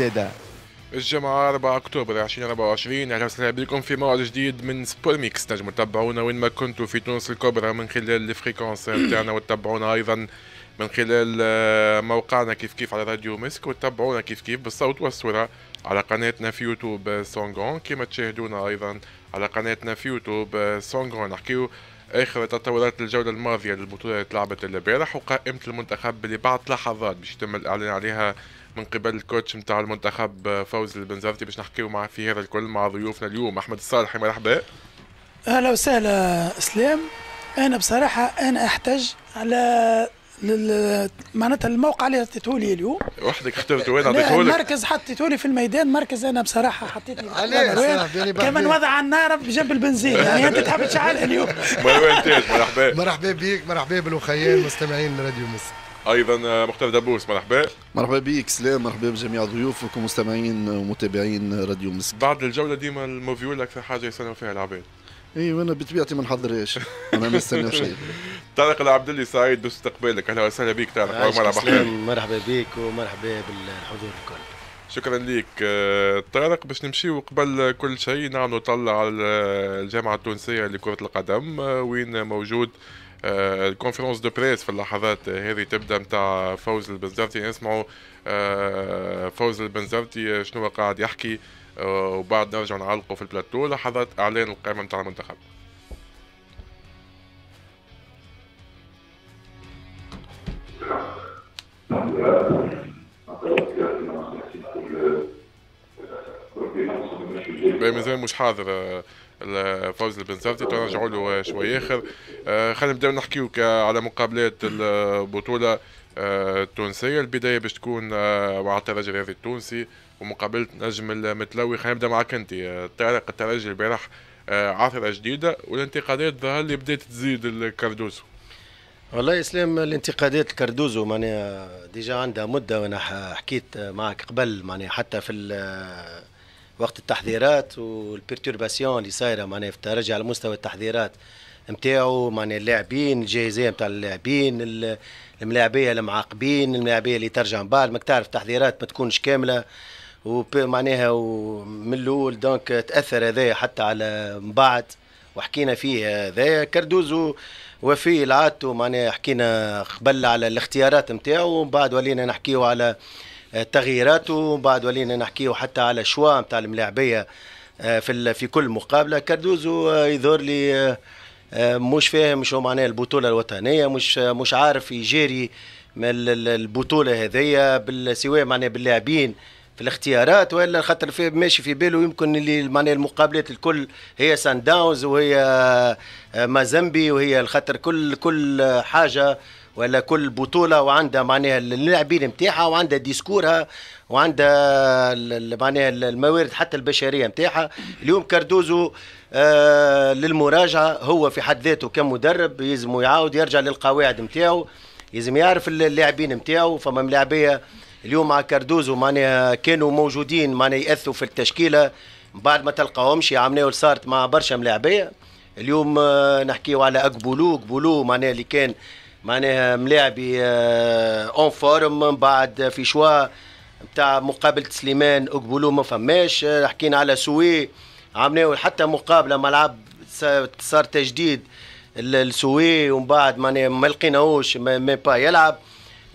جديدة الجمعة 4 أكتوبر 2024 أهلا وسهلا بكم في موعد جديد من سبور ميكس تنجموا تتابعونا وين ما كنتوا في تونس الكبرى من خلال الفريكونس تاعنا وتتابعونا أيضا من خلال آه، موقعنا كيف كيف على راديو مسك وتتابعونا كيف كيف بالصوت والصورة على قناتنا في يوتيوب آه، سونغون كما تشاهدونا أيضا على قناتنا في يوتيوب آه، سونغون نحكيو اخر تطورات الجوله الماضيه للبطوله اللي تلعبت البارح وقائمه المنتخب اللي بعد لحظات باش يتم الاعلان عليها من قبل الكوتش نتاع المنتخب آه، فوز البنزرتي باش نحكيو مع في هذا الكل مع ضيوفنا اليوم احمد الصالحي مرحبا اهلا وسهلا اسلام انا بصراحه انا احتج على لل... معناتها الموقع اللي حطيته لي اليوم وحدك اخترته وين عطيته لك؟ المركز حطيته لي في الميدان مركز انا بصراحه حطيت لي يعني كما وضع النار بجنب البنزين يعني انت تحب تشعلها اليوم مرحبا بك مرحبا مرحبا بك مرحبا بالوخيان مستمعين راديو مصر ايضا آه، مختار دبوس مرحبا مرحبا بك سلام مرحبا بجميع ضيوفك ومستمعين ومتابعين راديو مسك بعد الجوله ديما الموفيول اكثر حاجه يستناو فيها العباد اي وانا بطبيعتي ما نحضرهاش انا ما نستناش شيء طارق العبد اللي سعيد باستقبالك اهلا وسهلا بك طارق مرحبا بك مرحبا بك ومرحبا بالحضور الكل شكرا لك آه، طارق باش نمشيو قبل كل شيء نعملوا طلع على الجامعه التونسيه لكره القدم آه، وين موجود الكونفرنس دو بريس في اللحظات هذه تبدا نتاع فوز البنزرتي نسمعوا آه، فوز البنزرتي شنو قاعد يحكي آه، وبعد نرجع نعلقوا في البلاتو لحظات اعلان القائمه نتاع المنتخب مازال مش حاضر آه، الفوز البنزرتي تو نرجعوا له آه، شوي اخر آه، خلينا نبداو نحكيو على مقابلات البطوله آه، التونسيه البدايه باش تكون مع الترجي الرياضي التونسي ومقابله نجم المتلوي خلينا نبدا معك انت طارق الترجي البارح عثره جديده والانتقادات ظهر اللي بدات تزيد الكاردوزو والله اسلام الانتقادات الكاردوزو معناها ديجا عندها مده وانا حكيت معك قبل معناها حتى في وقت التحضيرات والبرتورباسيون اللي صايره معناها ترجع على مستوى التحضيرات نتاعو معناها اللاعبين الجاهزيه نتاع اللاعبين الملاعبيه المعاقبين الملاعبيه اللي ترجع من بعد ماك تعرف التحذيرات ما تكونش كامله ومعناها من الاول دونك تاثر هذايا حتى على من بعد وحكينا فيه هذايا كاردوزو وفي لعادته معناها حكينا قبل على الاختيارات نتاعو ومن بعد ولينا نحكيو على تغييراته بعد ولينا نحكيه حتى على شواء نتاع الملاعبيه آه، في في كل مقابله كاردوزو آه، يظهر لي آه، مش فاهم شو معناها البطوله الوطنيه مش مش عارف يجاري البطوله هذيا سواء معناها باللاعبين في الاختيارات والا خاطر في ماشي في باله يمكن اللي معناها المقابلات الكل هي سان داونز وهي مازامبي وهي الخاطر كل كل حاجه ولا كل بطوله وعندها معناها اللاعبين نتاعها وعندها ديسكورها وعندها معناها الموارد حتى البشريه نتاعها اليوم كاردوزو آه للمراجعه هو في حد ذاته كمدرب يلزم يعاود يرجع للقواعد نتاعو يلزم يعرف اللاعبين نتاعو فما ملاعبيه اليوم مع كاردوزو معناها كانوا موجودين معناها ياثروا في التشكيله بعد ما تلقاهمش عملوا صارت مع برشا ملاعبيه اليوم آه، نحكيو على اكبولو اكبولو معناها اللي كان معناها ملاعبي اون آه، فورم من بعد في شوا نتاع مقابله سليمان اقبلو ما فماش آه، حكينا على سوي عملناو حتى مقابله ملعب صار تجديد السوي ومن بعد معناها ما لقيناهوش ما با يلعب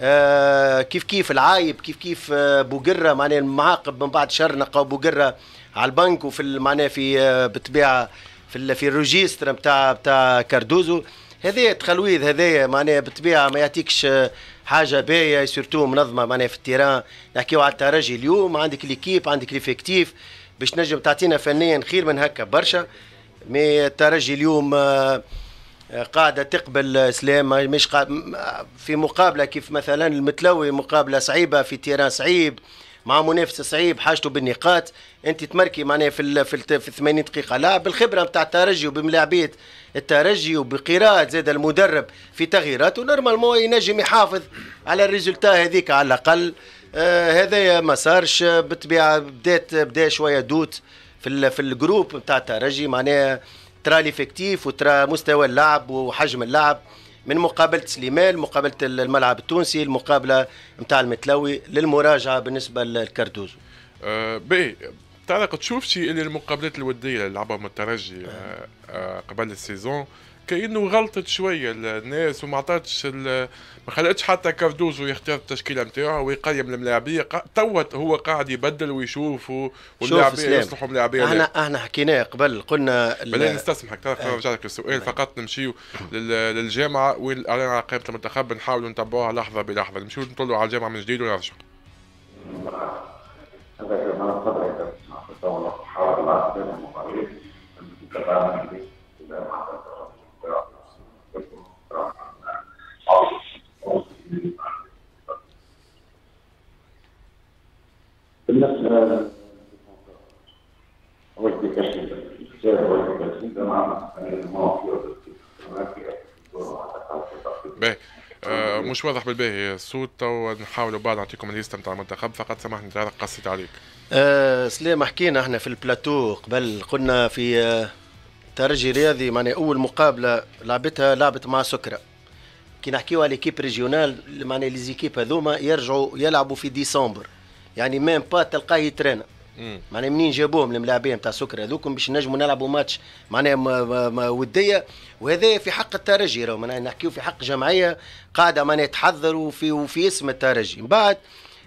آه، كيف كيف العايب كيف كيف بوقره معناها المعاقب من بعد شهر نلقاو بوقره على البنك وفي معناها في بالطبيعه في في الريجيستر نتاع نتاع كاردوزو هذايا تخلويذ هذايا معناها بالطبيعه ما يعطيكش آه، حاجه باهيه سيرتو منظمه معناها في التيران نحكيو على الترجي اليوم عندك ليكيب عندك ليفيكتيف باش نجم تعطينا فنيا خير من هكا برشا مي الترجي اليوم آه، آه، قاعده تقبل سلام مش في مقابله كيف مثلا المتلوي مقابله صعيبه في تيران صعيب مع منافس صعيب حاجته بالنقاط انت تمركي معناها في في, في 80 دقيقه لاعب بالخبره نتاع الترجي وبملاعبيه الترجي وبقراءه زاد المدرب في تغييراته نورمالمون ينجم يحافظ على الريزلتا هذيك على الاقل آه هذا ما صارش بالطبيعه بدات بدا شويه دوت في في الجروب نتاع الترجي معناها ترى ليفكتيف وترى مستوى اللعب وحجم اللعب من مقابله سليمال مقابله الملعب التونسي المقابله نتاع المتلوي للمراجعه بالنسبه للكردوزو آه باهي تعرق تشوف شي اللي المقابلات الوديه اللي لعبها الترجي آه. آه قبل السيزون كانه غلطت شويه الناس وما عطاتش ما خلتش حتى كاردوزو يختار التشكيله نتاعه ويقيم الملاعبيه تو هو قاعد يبدل ويشوف واللاعبين يصلحوا ملاعبيه احنا احنا حكيناه قبل قلنا بلا نستسمحك نرجع لك السؤال نعم. فقط نمشيو للجامعه وين الاعلان على قائمه المنتخب نحاولوا نتبعوها لحظه بلحظه نمشيو نطلعوا على الجامعه من جديد ونرجعوا آه، مش واضح بالباهي الصوت تو نحاولوا بعد نعطيكم الليست نتاع المنتخب فقط سمحني تعرف قصيت عليك. آه سلام حكينا احنا في البلاتو قبل قلنا في آه ترجي رياضي معناها اول مقابله لعبتها لعبت مع سكره كي نحكيو على ليكيب ريجيونال معناها لي زيكيب هذوما يرجعوا يلعبوا في ديسمبر يعني ميم با تلقاه يترينا معناها منين جابوهم الملاعبين نتاع سكرة هذوكم باش نجموا نلعبوا ماتش معناها وديه وهذا في حق الترجي راهو معناها نحكيو في حق جمعيه قاعده معناها تحضر وفي وفي اسم الترجي من بعد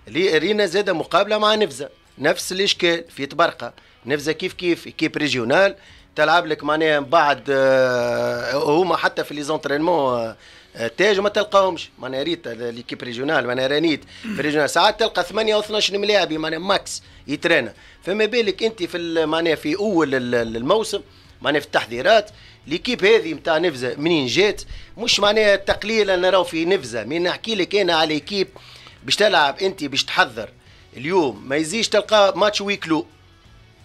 رينا زاد مقابله مع نفزه نفس الاشكال في تبرقه نفزه كيف كيف كيب ريجيونال تلعب لك معناها بعد آه، هما حتى في ليزونترينمون آه، تاج وما تلقاهمش معناها ريت ليكيب ريجيونال معناها رانيت في ريجيونال ساعات تلقى 8 او 12 ملاعبي معناها ماكس يترانا فما بالك انت في معناها في اول الموسم معناها في التحضيرات ليكيب هذه نتاع نفزه منين جات مش معناها تقليلا نراو في نفزه من نحكي لك انا على ليكيب باش تلعب انت باش تحضر اليوم ما يزيش تلقى ماتش ويكلو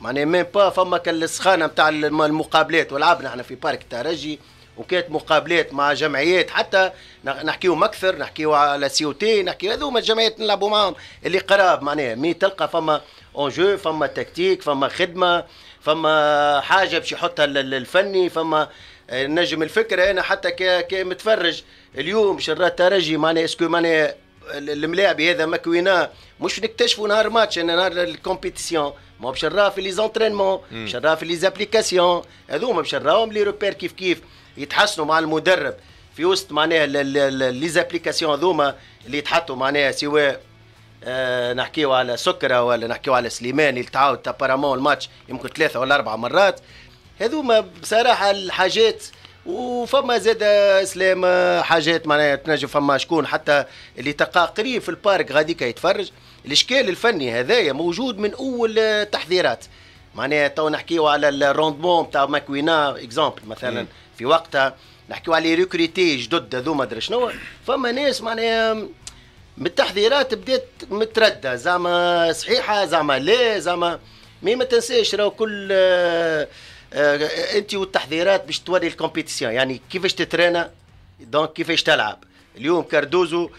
معناها ميم با فما كان السخانه نتاع المقابلات ولعبنا احنا في بارك الترجي وكانت مقابلات مع جمعيات حتى نحكيو اكثر نحكيو على سي او تي نحكيو هذوما الجمعيات نلعبوا معاهم اللي قراب معناها مي تلقى فما اونجو فما تكتيك فما خدمه فما حاجه باش يحطها الفني فما آه، نجم الفكره انا حتى كمتفرج اليوم شرات ترجي معناها اسكو معناها الملاعب هذا مكوينا مش نكتشفوا نهار ماتش انا نهار الكومبيتيسيون ما بشراه في لي زونترينمون بشراه في لي زابليكاسيون هذوما بشراهم لي روبير كيف كيف يتحسنوا مع المدرب في وسط معناها لي زابليكاسيون هذوما اللي يتحطوا معناها سواء أه نحكيو على سكرة ولا نحكيو على سليمان اللي تعاود ابارامون الماتش يمكن ثلاثة ولا أربعة مرات هذوما بصراحة الحاجات وفما زاد اسلام آه، حاجات معناها تنجم فما شكون حتى اللي تقى قريب في البارك غاديك يتفرج الاشكال الفني هذايا موجود من اول آه، تحذيرات معناها تو نحكيو على الروندمون تاع ماكوينا اكزومبل مثلا في وقتها نحكيو على ريكريتي جدد هذوما ادري شنو فما ناس معناها من التحذيرات بدات متردة زعما صحيحة زعما لا زعما مي ما تنساش راه كل آه، آه، انت والتحضيرات باش تولي الكومبيتيسيون يعني كيفاش تترينا دونك كيفاش تلعب اليوم كاردوزو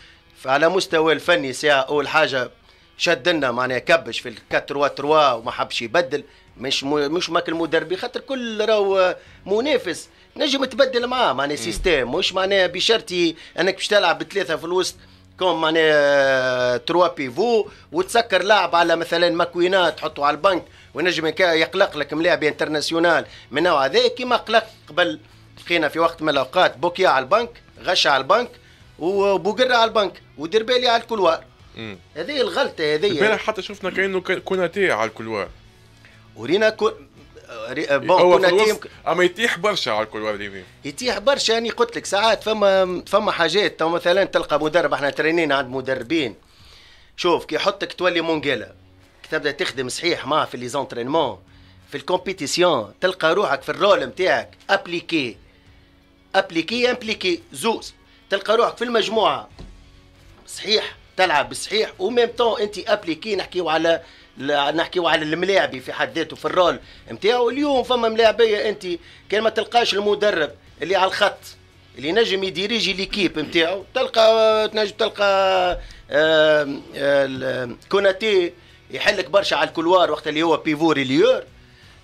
على مستوى الفني ساعة اول حاجه شد لنا معناها كبش في ال 3 3 وما حبش يبدل مش م... مش ماك مدربي خاطر كل راهو منافس نجم تبدل معاه معناها سيستم مش معناها بشرط انك باش تلعب بثلاثه في الوسط كوم معناها تروا بيفو وتسكر لاعب على مثلا ماكوينا تحطه على البنك ونجم يقلق لك ملاعب انترناسيونال من نوع هذا كيما قلق قبل لقينا في وقت من الاوقات بوكيا على البنك غش على البنك وبوقرة على البنك ودير بالي على الكلوار هذه الغلطه هذه حتى شفنا كانه كوناتي على الكلوار ورينا كو... آه، هو اما يتيح برشا على الكل والريمي يتيح برشا يعني قلت لك ساعات فما فما حاجات تو مثلا تلقى مدرب احنا ترينين عند مدربين شوف كي يحطك تولي مونجيلا كي تبدا تخدم صحيح معاه في لي زونترينمون في الكومبيتيسيون تلقى روحك في الرول نتاعك ابليكي ابليكي امبليكي زوز تلقى روحك في المجموعه صحيح تلعب صحيح وميم طون انت ابليكي نحكيو على نحكيو على الملاعبي في حد ذاته في الرول نتاعو اليوم فما ملاعبيه انت كان ما تلقاش المدرب اللي على الخط اللي نجم يديريجي ليكيب نتاعو تلقى تنجم تلقى آه، آه، كوناتي يحلك برشا على الكولوار وقت اللي هو بيفو ليور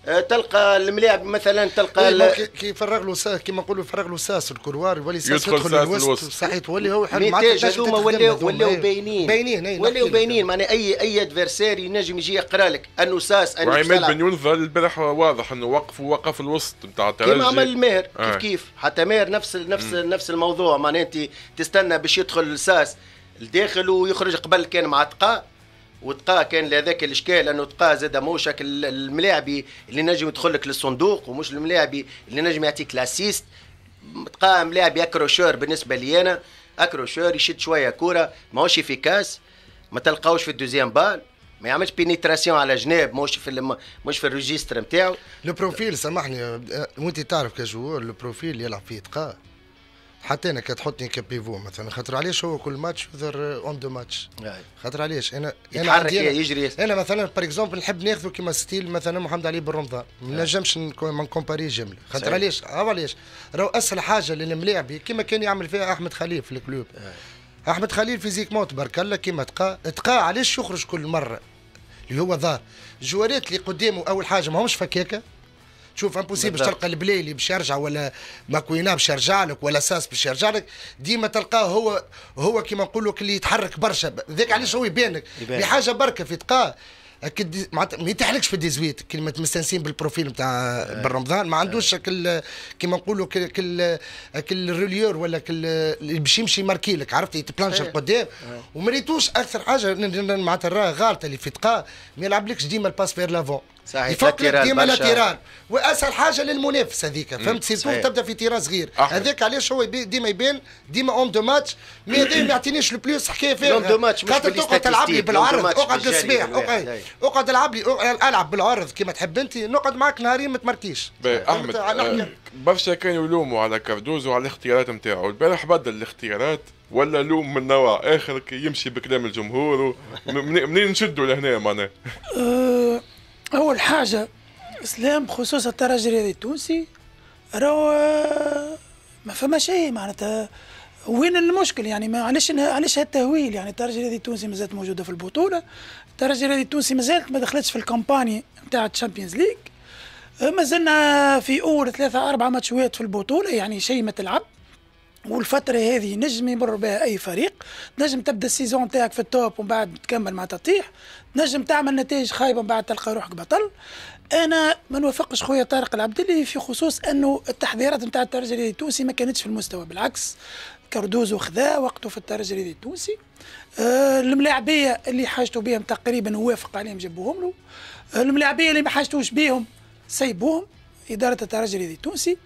آه، تلقى الملاعب مثلا تلقى طيب، كي يفرغ له كيما نقولوا يفرغ له ساس الكروار يولي ساس يدخل, يدخل الوسط صحيح تولي هو حل مع هما ولاو ولاو باينين باينين ولاو باينين معناها اي اي ادفيرسير ينجم يجي يقرا لك انه ساس انه وعماد بن يونس البارح واضح انه وقف وقف الوسط نتاع الترجي كيما عمل ماهر كيف آه. كيف حتى ماهر نفس نفس نفس الموضوع معناها انت تستنى باش يدخل الساس لداخل ويخرج قبل كان معتقه وتقى كان لهذاك الاشكال انه تقى زاد ماهوش الملاعبي اللي نجم يدخل لك للصندوق ومش الملاعبي اللي نجم يعطيك لاسيست تقى ملاعبي اكروشور بالنسبه لي انا اكروشور يشد شويه كوره ماهوش افيكاس ما تلقاوش في الدوزيام بال ما يعملش بينيتراسيون على جناب مش في الم... مش في الريجستر نتاعو بروفيل سامحني آه، وانت تعرف كجوار بروفيل يلعب فيه تقاه حتى انا كتحطني كبيفو مثلا خاطر علاش هو كل ماتش يظهر اون دو ماتش خاطر علاش انا انا عندي أنا يجري انا مثلا بار اكزومبل نحب ناخذه كيما ستيل مثلا محمد علي بن رمضان ما نجمش ما نكومباري جمله خاطر علاش هو أه، علاش راهو اسهل حاجه للملاعب كيما كان يعمل فيها احمد خليل في الكلوب احمد خليل فيزيكمون تبارك الله كيما تقى تقى علاش يخرج كل مره اللي هو ظهر جوارات اللي قدامه اول حاجه ماهمش فكاكه تشوف امبوسيبل باش تلقى البليلي باش يرجع ولا ماكوينا باش يرجع لك ولا ساس باش يرجع لك ديما تلقاه هو هو كيما نقول لك اللي يتحرك برشا ذاك نعم. علاش هو يبانك بحاجه بركه في تلقاه اكيد ما يتحلكش في ديزويت كلمه مستنسين بالبروفيل نتاع آه. بالرمضان ما عندوش آه. كل كيما نقولوا كل كل الروليور ولا كل اللي باش يمشي ماركي لك عرفت يتبلانش آه. القدام وما ريتوش اكثر حاجه معناتها راه غالطه اللي في تقاه ما يلعبلكش ديما الباس فير لافون صحيح يفكرك ديما لاتيرال واسهل حاجه للمنافس هذيك فهمت سيرتو تبدا في تيرا صغير هذاك علاش هو ديما يبان ديما اون دو ماتش مي هذا ما يعطينيش البلوس حكايه فيها اون دو ماتش خاطر تقعد تلعب لي بالعرض اقعد الصباح اقعد العب لي العب بالعرض كما تحب انت نقعد معك نهارين ما تمركيش احمد آه، برشا كانوا يلوموا على كاردوز وعلى الاختيارات نتاعو البارح بدل الاختيارات ولا لوم من نوع اخر يمشي بكلام الجمهور منين نشدوا لهنا معناها أول حاجة الإسلام خصوصا الترجي الرياضي التونسي راهو آه، ما فما شيء معناتها وين المشكل يعني ما علاش علاش هالتهويل يعني الترجي الرياضي التونسي مازالت موجوده في البطوله الترجي الرياضي التونسي مازالت ما دخلتش في الكامباني نتاع الشامبيونز ليج آه، مازلنا في اول ثلاثة أربعة ماتشوات في البطولة يعني شيء ما تلعب والفترة هذه نجم يمر بها أي فريق نجم تبدا السيزون تاعك في التوب ومن بعد تكمل مع تطيح نجم تعمل نتائج خايبة ومن بعد تلقى روحك بطل أنا ما نوافقش خويا طارق العبدلي في خصوص أنه التحضيرات نتاع الترجي التونسي ما كانتش في المستوى بالعكس كردوزو خذا وقته في الترجي التونسي آه الملاعبية اللي حاجته بهم تقريبا وافق عليهم جابوهم له آه الملاعبية اللي ما حاجتوش بهم سيبوهم إدارة الترجي التونسي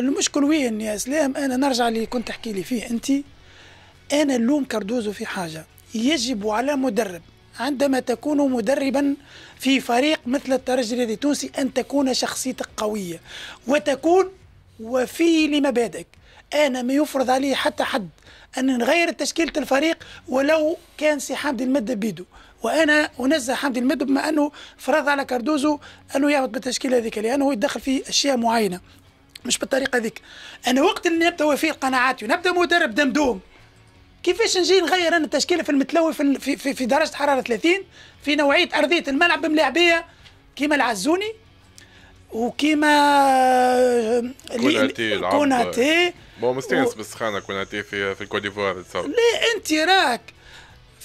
المشكل وين يا اسلام انا نرجع اللي كنت تحكي لي فيه انت انا اللوم كاردوزو في حاجه يجب على مدرب عندما تكون مدربا في فريق مثل الترجي الرياضي التونسي ان تكون شخصيتك قويه وتكون وفي لمبادئك انا ما يفرض علي حتى حد ان نغير تشكيله الفريق ولو كان سي حمدي المد بيدو وانا انزه حمدي المد بما انه فرض على كاردوزو انه يعمل بالتشكيله هذيك لانه يدخل في اشياء معينه مش بالطريقه ذيك انا وقت اللي نبدا في القناعات ونبدا مدرب دمدوم كيفاش نجي نغير انا التشكيله في المتلوي في, في, في درجه حراره 30 في نوعيه ارضيه الملعب بملاعبيه كيما العزوني وكيما آه، كوناتي كوناتي مو مستانس بالسخانه كوناتي في في الكوديفوار لا انت راك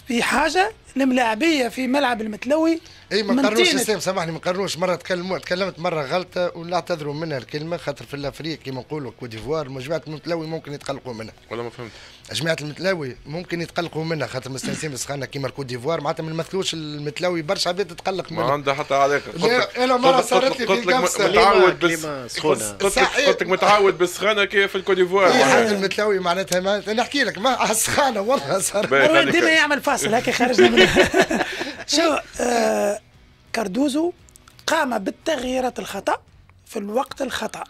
في حاجه الملاعبيه في ملعب المتلوي اي ما نقرروش السلام سامحني ما نقرروش مره تكلموا تكلمت مره غلطه ونعتذروا منها الكلمه خاطر في الافريق كيما نقولوا كوديفوار مجموعه المتلوي ممكن يتقلقوا منها ولا ما فهمت جماعه المتلاوي ممكن يتقلقوا منها خاطر مستانسين بسخانه كيما الكوت ديفوار معناتها ما نمثلوش المتلاوي برشا عباد تتقلق منها ما عندها حتى علاقه انا مره صارت لي لك متعود بالسخانه. قلت لك متعود بالسخانه كيف في الكوت ديفوار المتلاوي معناتها ما نحكي لك ما السخانه والله صارت ديما يعمل فاصل هكا خارج شو آه، كاردوزو قام بالتغييرات الخطا في الوقت الخطا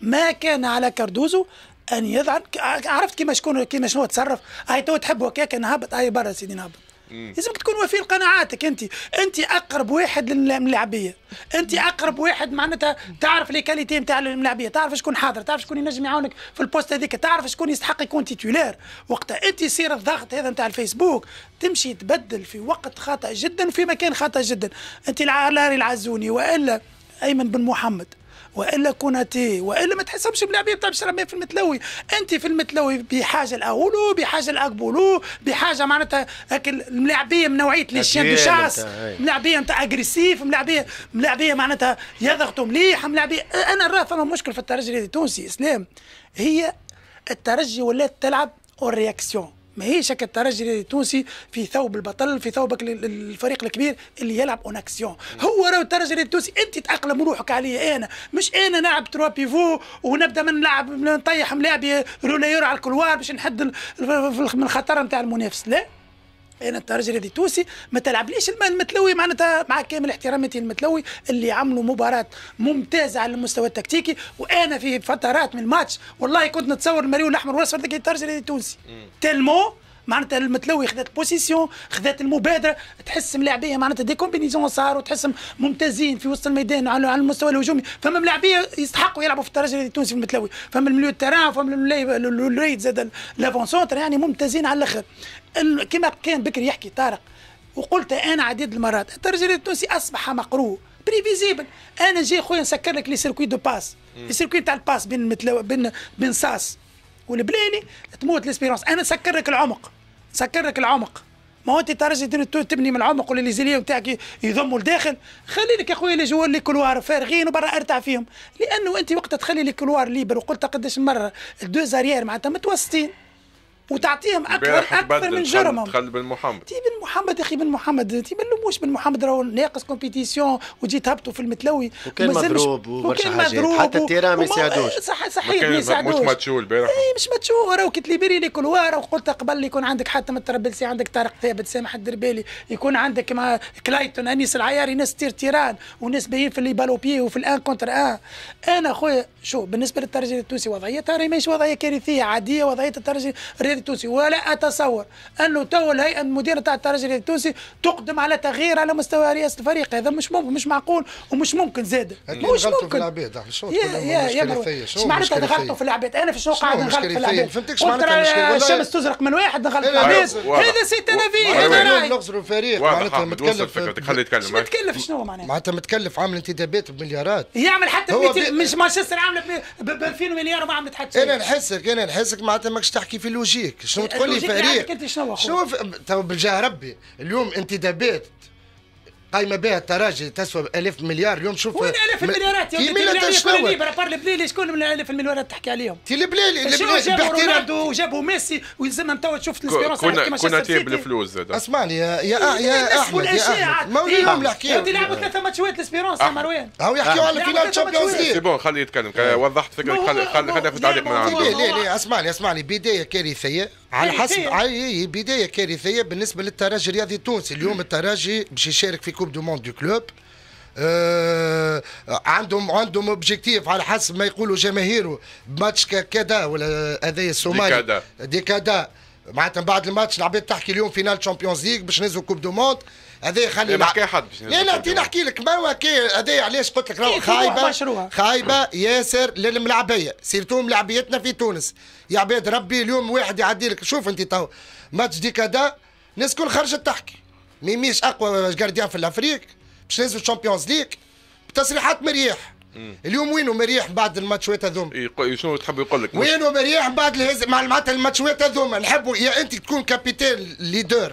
ما كان على كاردوزو ان يظهر آه، عرفت كيما شكون كيما شنو تصرف هاي تو تحب هكاك نهبط هاي برا سيدي نهبط لازمك تكون وفي لقناعاتك انت انت اقرب واحد للملاعبيه انت اقرب واحد معناتها تعرف لي كاليتي نتاع الملاعبيه تعرف شكون حاضر تعرف شكون ينجم يعاونك في البوست هذيك تعرف شكون يستحق يكون تيتولير وقتها انت يصير الضغط هذا نتاع الفيسبوك تمشي تبدل في وقت خاطئ جدا في مكان خاطئ جدا انت العلاري العزوني والا ايمن بن محمد والا كوناتي والا ما تحسبش بلعبيه بتاع طيب بشرا في المتلوي انت في المتلوي بحاجه لاولو بحاجه لاكبولو بحاجه معناتها الملاعبيه من نوعيه لي شان دو شاس ملاعبيه نتاع اجريسيف ملاعبيه ملاعبيه معناتها يضغطوا مليح ملاعبيه انا راه فما مشكل في الترجي التونسي اسلام هي الترجي ولات تلعب اون رياكسيون ماهيش هكا الترجي التونسي في ثوب البطل في ثوبك الفريق الكبير اللي يلعب اون اكسيون هو راهو الترجي التونسي انت تاقلم روحك عليه انا مش انا نلعب تروا بيفو ونبدا من نلعب نطيح ملاعبي رولايور على الكلوار باش نحد من الخطر نتاع المنافس لا انا الترجي هذه توسي ما تلعبليش المتلوي معناتها مع كامل احترامي المتلوي اللي عملوا مباراه ممتازه على المستوى التكتيكي وانا في فترات من الماتش والله كنت نتصور المريو الاحمر والاصفر ديك الترجي هذه توسي تلمو معناتها المتلوي خذات البوزيسيون خذات المبادره تحس ملاعبيه معناتها دي كومبينيزون صاروا تحسهم ممتازين في وسط الميدان على المستوى الهجومي فما ملاعبيه يستحقوا يلعبوا في الترجي التونسي في المتلوي فما المليو التران فما الريد زاد لافونسونتر يعني ممتازين على الاخر كما كان بكري يحكي طارق وقلت انا عديد المرات الترجي التونسي اصبح مقروء بريفيزيبل انا جاي خويا نسكر لك لي سيركوي دو باس لي سيركوي تاع الباس بين متلو... بين بين ساس والبلاني تموت ليسبيرونس انا نسكر لك العمق نسكر لك العمق ما هو انت ترجي تبني من العمق ولا ليزيليه نتاعك يضموا لداخل خلي لك يا خويا لي جوار لي كلوار فارغين وبرا ارتع فيهم لانه انت وقت تخلي لي كلوار ليبر وقلت قداش مره الدو زاريير معناتها متوسطين وتعطيهم اكثر اكثر من جرمهم تخلي بن محمد تي بن محمد اخي بن محمد تي بن موش بن محمد راهو ناقص كومبيتيسيون وجي تهبطوا في المتلوي وكان مضروب وبرشا حاجات حتى التيران ما يساعدوش صح صحيح ما يساعدوش إيه، مش ماتشو البارح اي مش ماتشو راهو كي تليبيري لي كلوار وقلت قبل يكون عندك حتى من التربلسي عندك طارق ثابت سامح الدربالي يكون عندك مع كلايتون انيس العياري ناس تير تيران وناس باهيين في اللي بالو وفي الان كونتر ان انا خويا شو بالنسبه للترجي التونسي وضعيتها راهي ماهيش وضعيه كارثيه عاديه وضعيه الترجي التونسي ولا أتصور أنه تو الهيئة المديرة تاع الترجي التونسي تقدم على تغيير على مستوى رئاسة الفريق هذا مش ممكن مش معقول ومش ممكن زاد مش ممكن العباد يا يا يا معناتها نغلطوا في العباد أنا في شنو قاعد نغلط في العباد فهمتكش معناتها الشمس تزرق من واحد نغلط في العباد هذا سي تنافي هذا راي نغزروا الفريق معناتها متكلف خليه يتكلم متكلف شنو معناتها معناتها متكلف عامل انتدابات بمليارات يعمل حتى مش مانشستر عامله ب 2000 مليار وما عملت حتى شيء انا إيه، نحسك انا إيه، نحسك معناتها ماكش تحكي في اللوجيك عليك شنو إيه، تقول لي فريق شنو تو بالجاه ربي اليوم انتدابات قايمه بها التراجي تسوى ألف مليار اليوم شوف وين ألف المليارات يا ولدي شنو بار البليلي شكون من الاف المليارات تحكي عليهم؟ تي البليلي البليلي جابوا رونالدو وجابوا ميسي ويلزمهم توا تشوف الاسبيرونس كنا كنا تيب بالفلوس زاد اسمعني يا يا يا احمد يا احمد ما اليوم الحكايه لعبوا ثلاثه ماتشات الاسبيرونس يا مروان أه، هاو يحكيوا أه. على فينال تشامبيونز ليغ سي بون خليه يتكلم وضحت فكرة خلي خلي ناخذ تعليق من عنده لا لا اسمعني اسمعني بدايه كارثيه على حسب بدايه كارثيه بالنسبه للتراجي الرياضي التونسي اليوم التراجي باش يشارك في كوب دو موند دو كلوب آه عندهم عندهم اوبجيكتيف على حسب ما يقولوا جماهيره ماتش كادا ولا هذاي الصومالي دي كادا معناتها بعد الماتش العباد تحكي اليوم فينال تشامبيونز ليغ باش نهزوا كوب دو موند هذا خلي إيه، ما حكى حد لا لا تي نحكي لك ما هو هذا علاش قلت لك راهو خايبه خايبه ياسر للملاعبيه سيرتو ملاعبيتنا في تونس يا عباد ربي اليوم واحد يعدي لك شوف انت تو ماتش دي كادا الناس كل خرجت تحكي ميميش اقوى جارديان في الافريق باش نهزوا الشامبيونز ليغ بتصريحات مريح اليوم وينو مريح بعد الماتشوات هذوما شنو تحب يقول لك وينو مريح بعد الهز مع معناتها الماتشوات هذوما نحبوا يا انت تكون كابيتان ليدر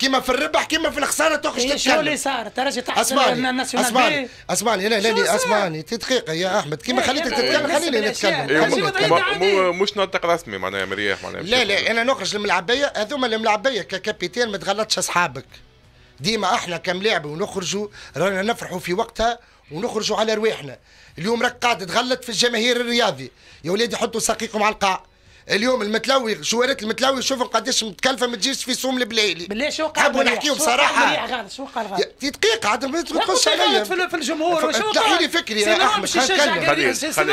كيما في الربح كيما في الخساره تخش إيه، تتكلم شو اللي صار ترجي تحت اسمعني اسمعني اسمعني لا لا اسمعني دقيقه يا احمد كيما إيه، خليتك تتكلم خليني نتكلم مش ننطق رسمي معناها مريح معناها لا لا انا نخرج للملعبيه هذوما الملعبيه ككابيتان ما تغلطش اصحابك ديما احنا كملاعب ونخرجوا رانا نفرحوا في وقتها ونخرجوا على رواحنا اليوم راك قاعد تغلط في الجماهير الرياضي يا ولادي حطوا ساقيكم على القاع اليوم المتلوي شوارات المتلوي شوفوا قداش متكلفه ما تجيش في سوم البلايلي بالله شو قال نبغوا نحكيو بصراحه شو قال غاد في دقيقه عاد ما تقولش عليا في الجمهور شو قال لي فكري يا احمد قال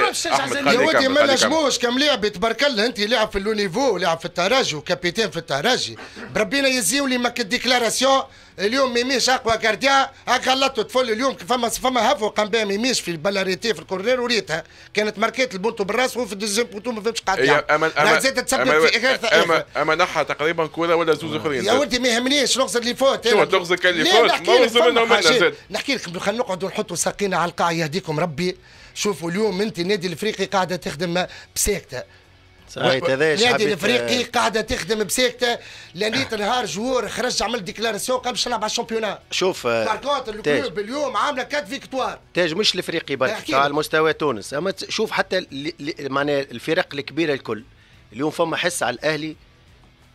يا ودي ما نجموش كم لاعب تبارك الله انت لاعب في اللونيفو لاعب في التراجي وكابيتان في التراجي بربينا يزيولي لي ماك الديكلاراسيون اليوم ميميش اقوى كارديا غلطوا طفل اليوم فما فما هفو قام بها ميميش في البلاريتي في الكورنير وريتها كانت ماركيت البونتو بالراس وفي الدوزيام بونتو ما فهمتش قاعد يعني اما اما تسبب في اما اما, أما نحى تقريبا كوره ولا زوز اخرين يا ولدي ما يهمنيش نقصد اللي فوت شو تقصد اللي فوت موزو منهم نحكي لك خلينا نقعدوا نحطوا ساقينا على القاع يهديكم ربي شوفوا اليوم انت النادي الافريقي قاعده تخدم بساكته النادي الافريقي آه. إيه، قاعده تخدم بساكته لانيت نهار جوار خرج عمل ديكلاراسيون قبل باش نلعب على الشامبيونا شوف بار آه، كونتر الكلوب اليوم عامله كات فيكتوار تاج مش الافريقي برك على مستوى تونس اما شوف حتى معناها الفرق الكبيره الكل اليوم فما حس على الاهلي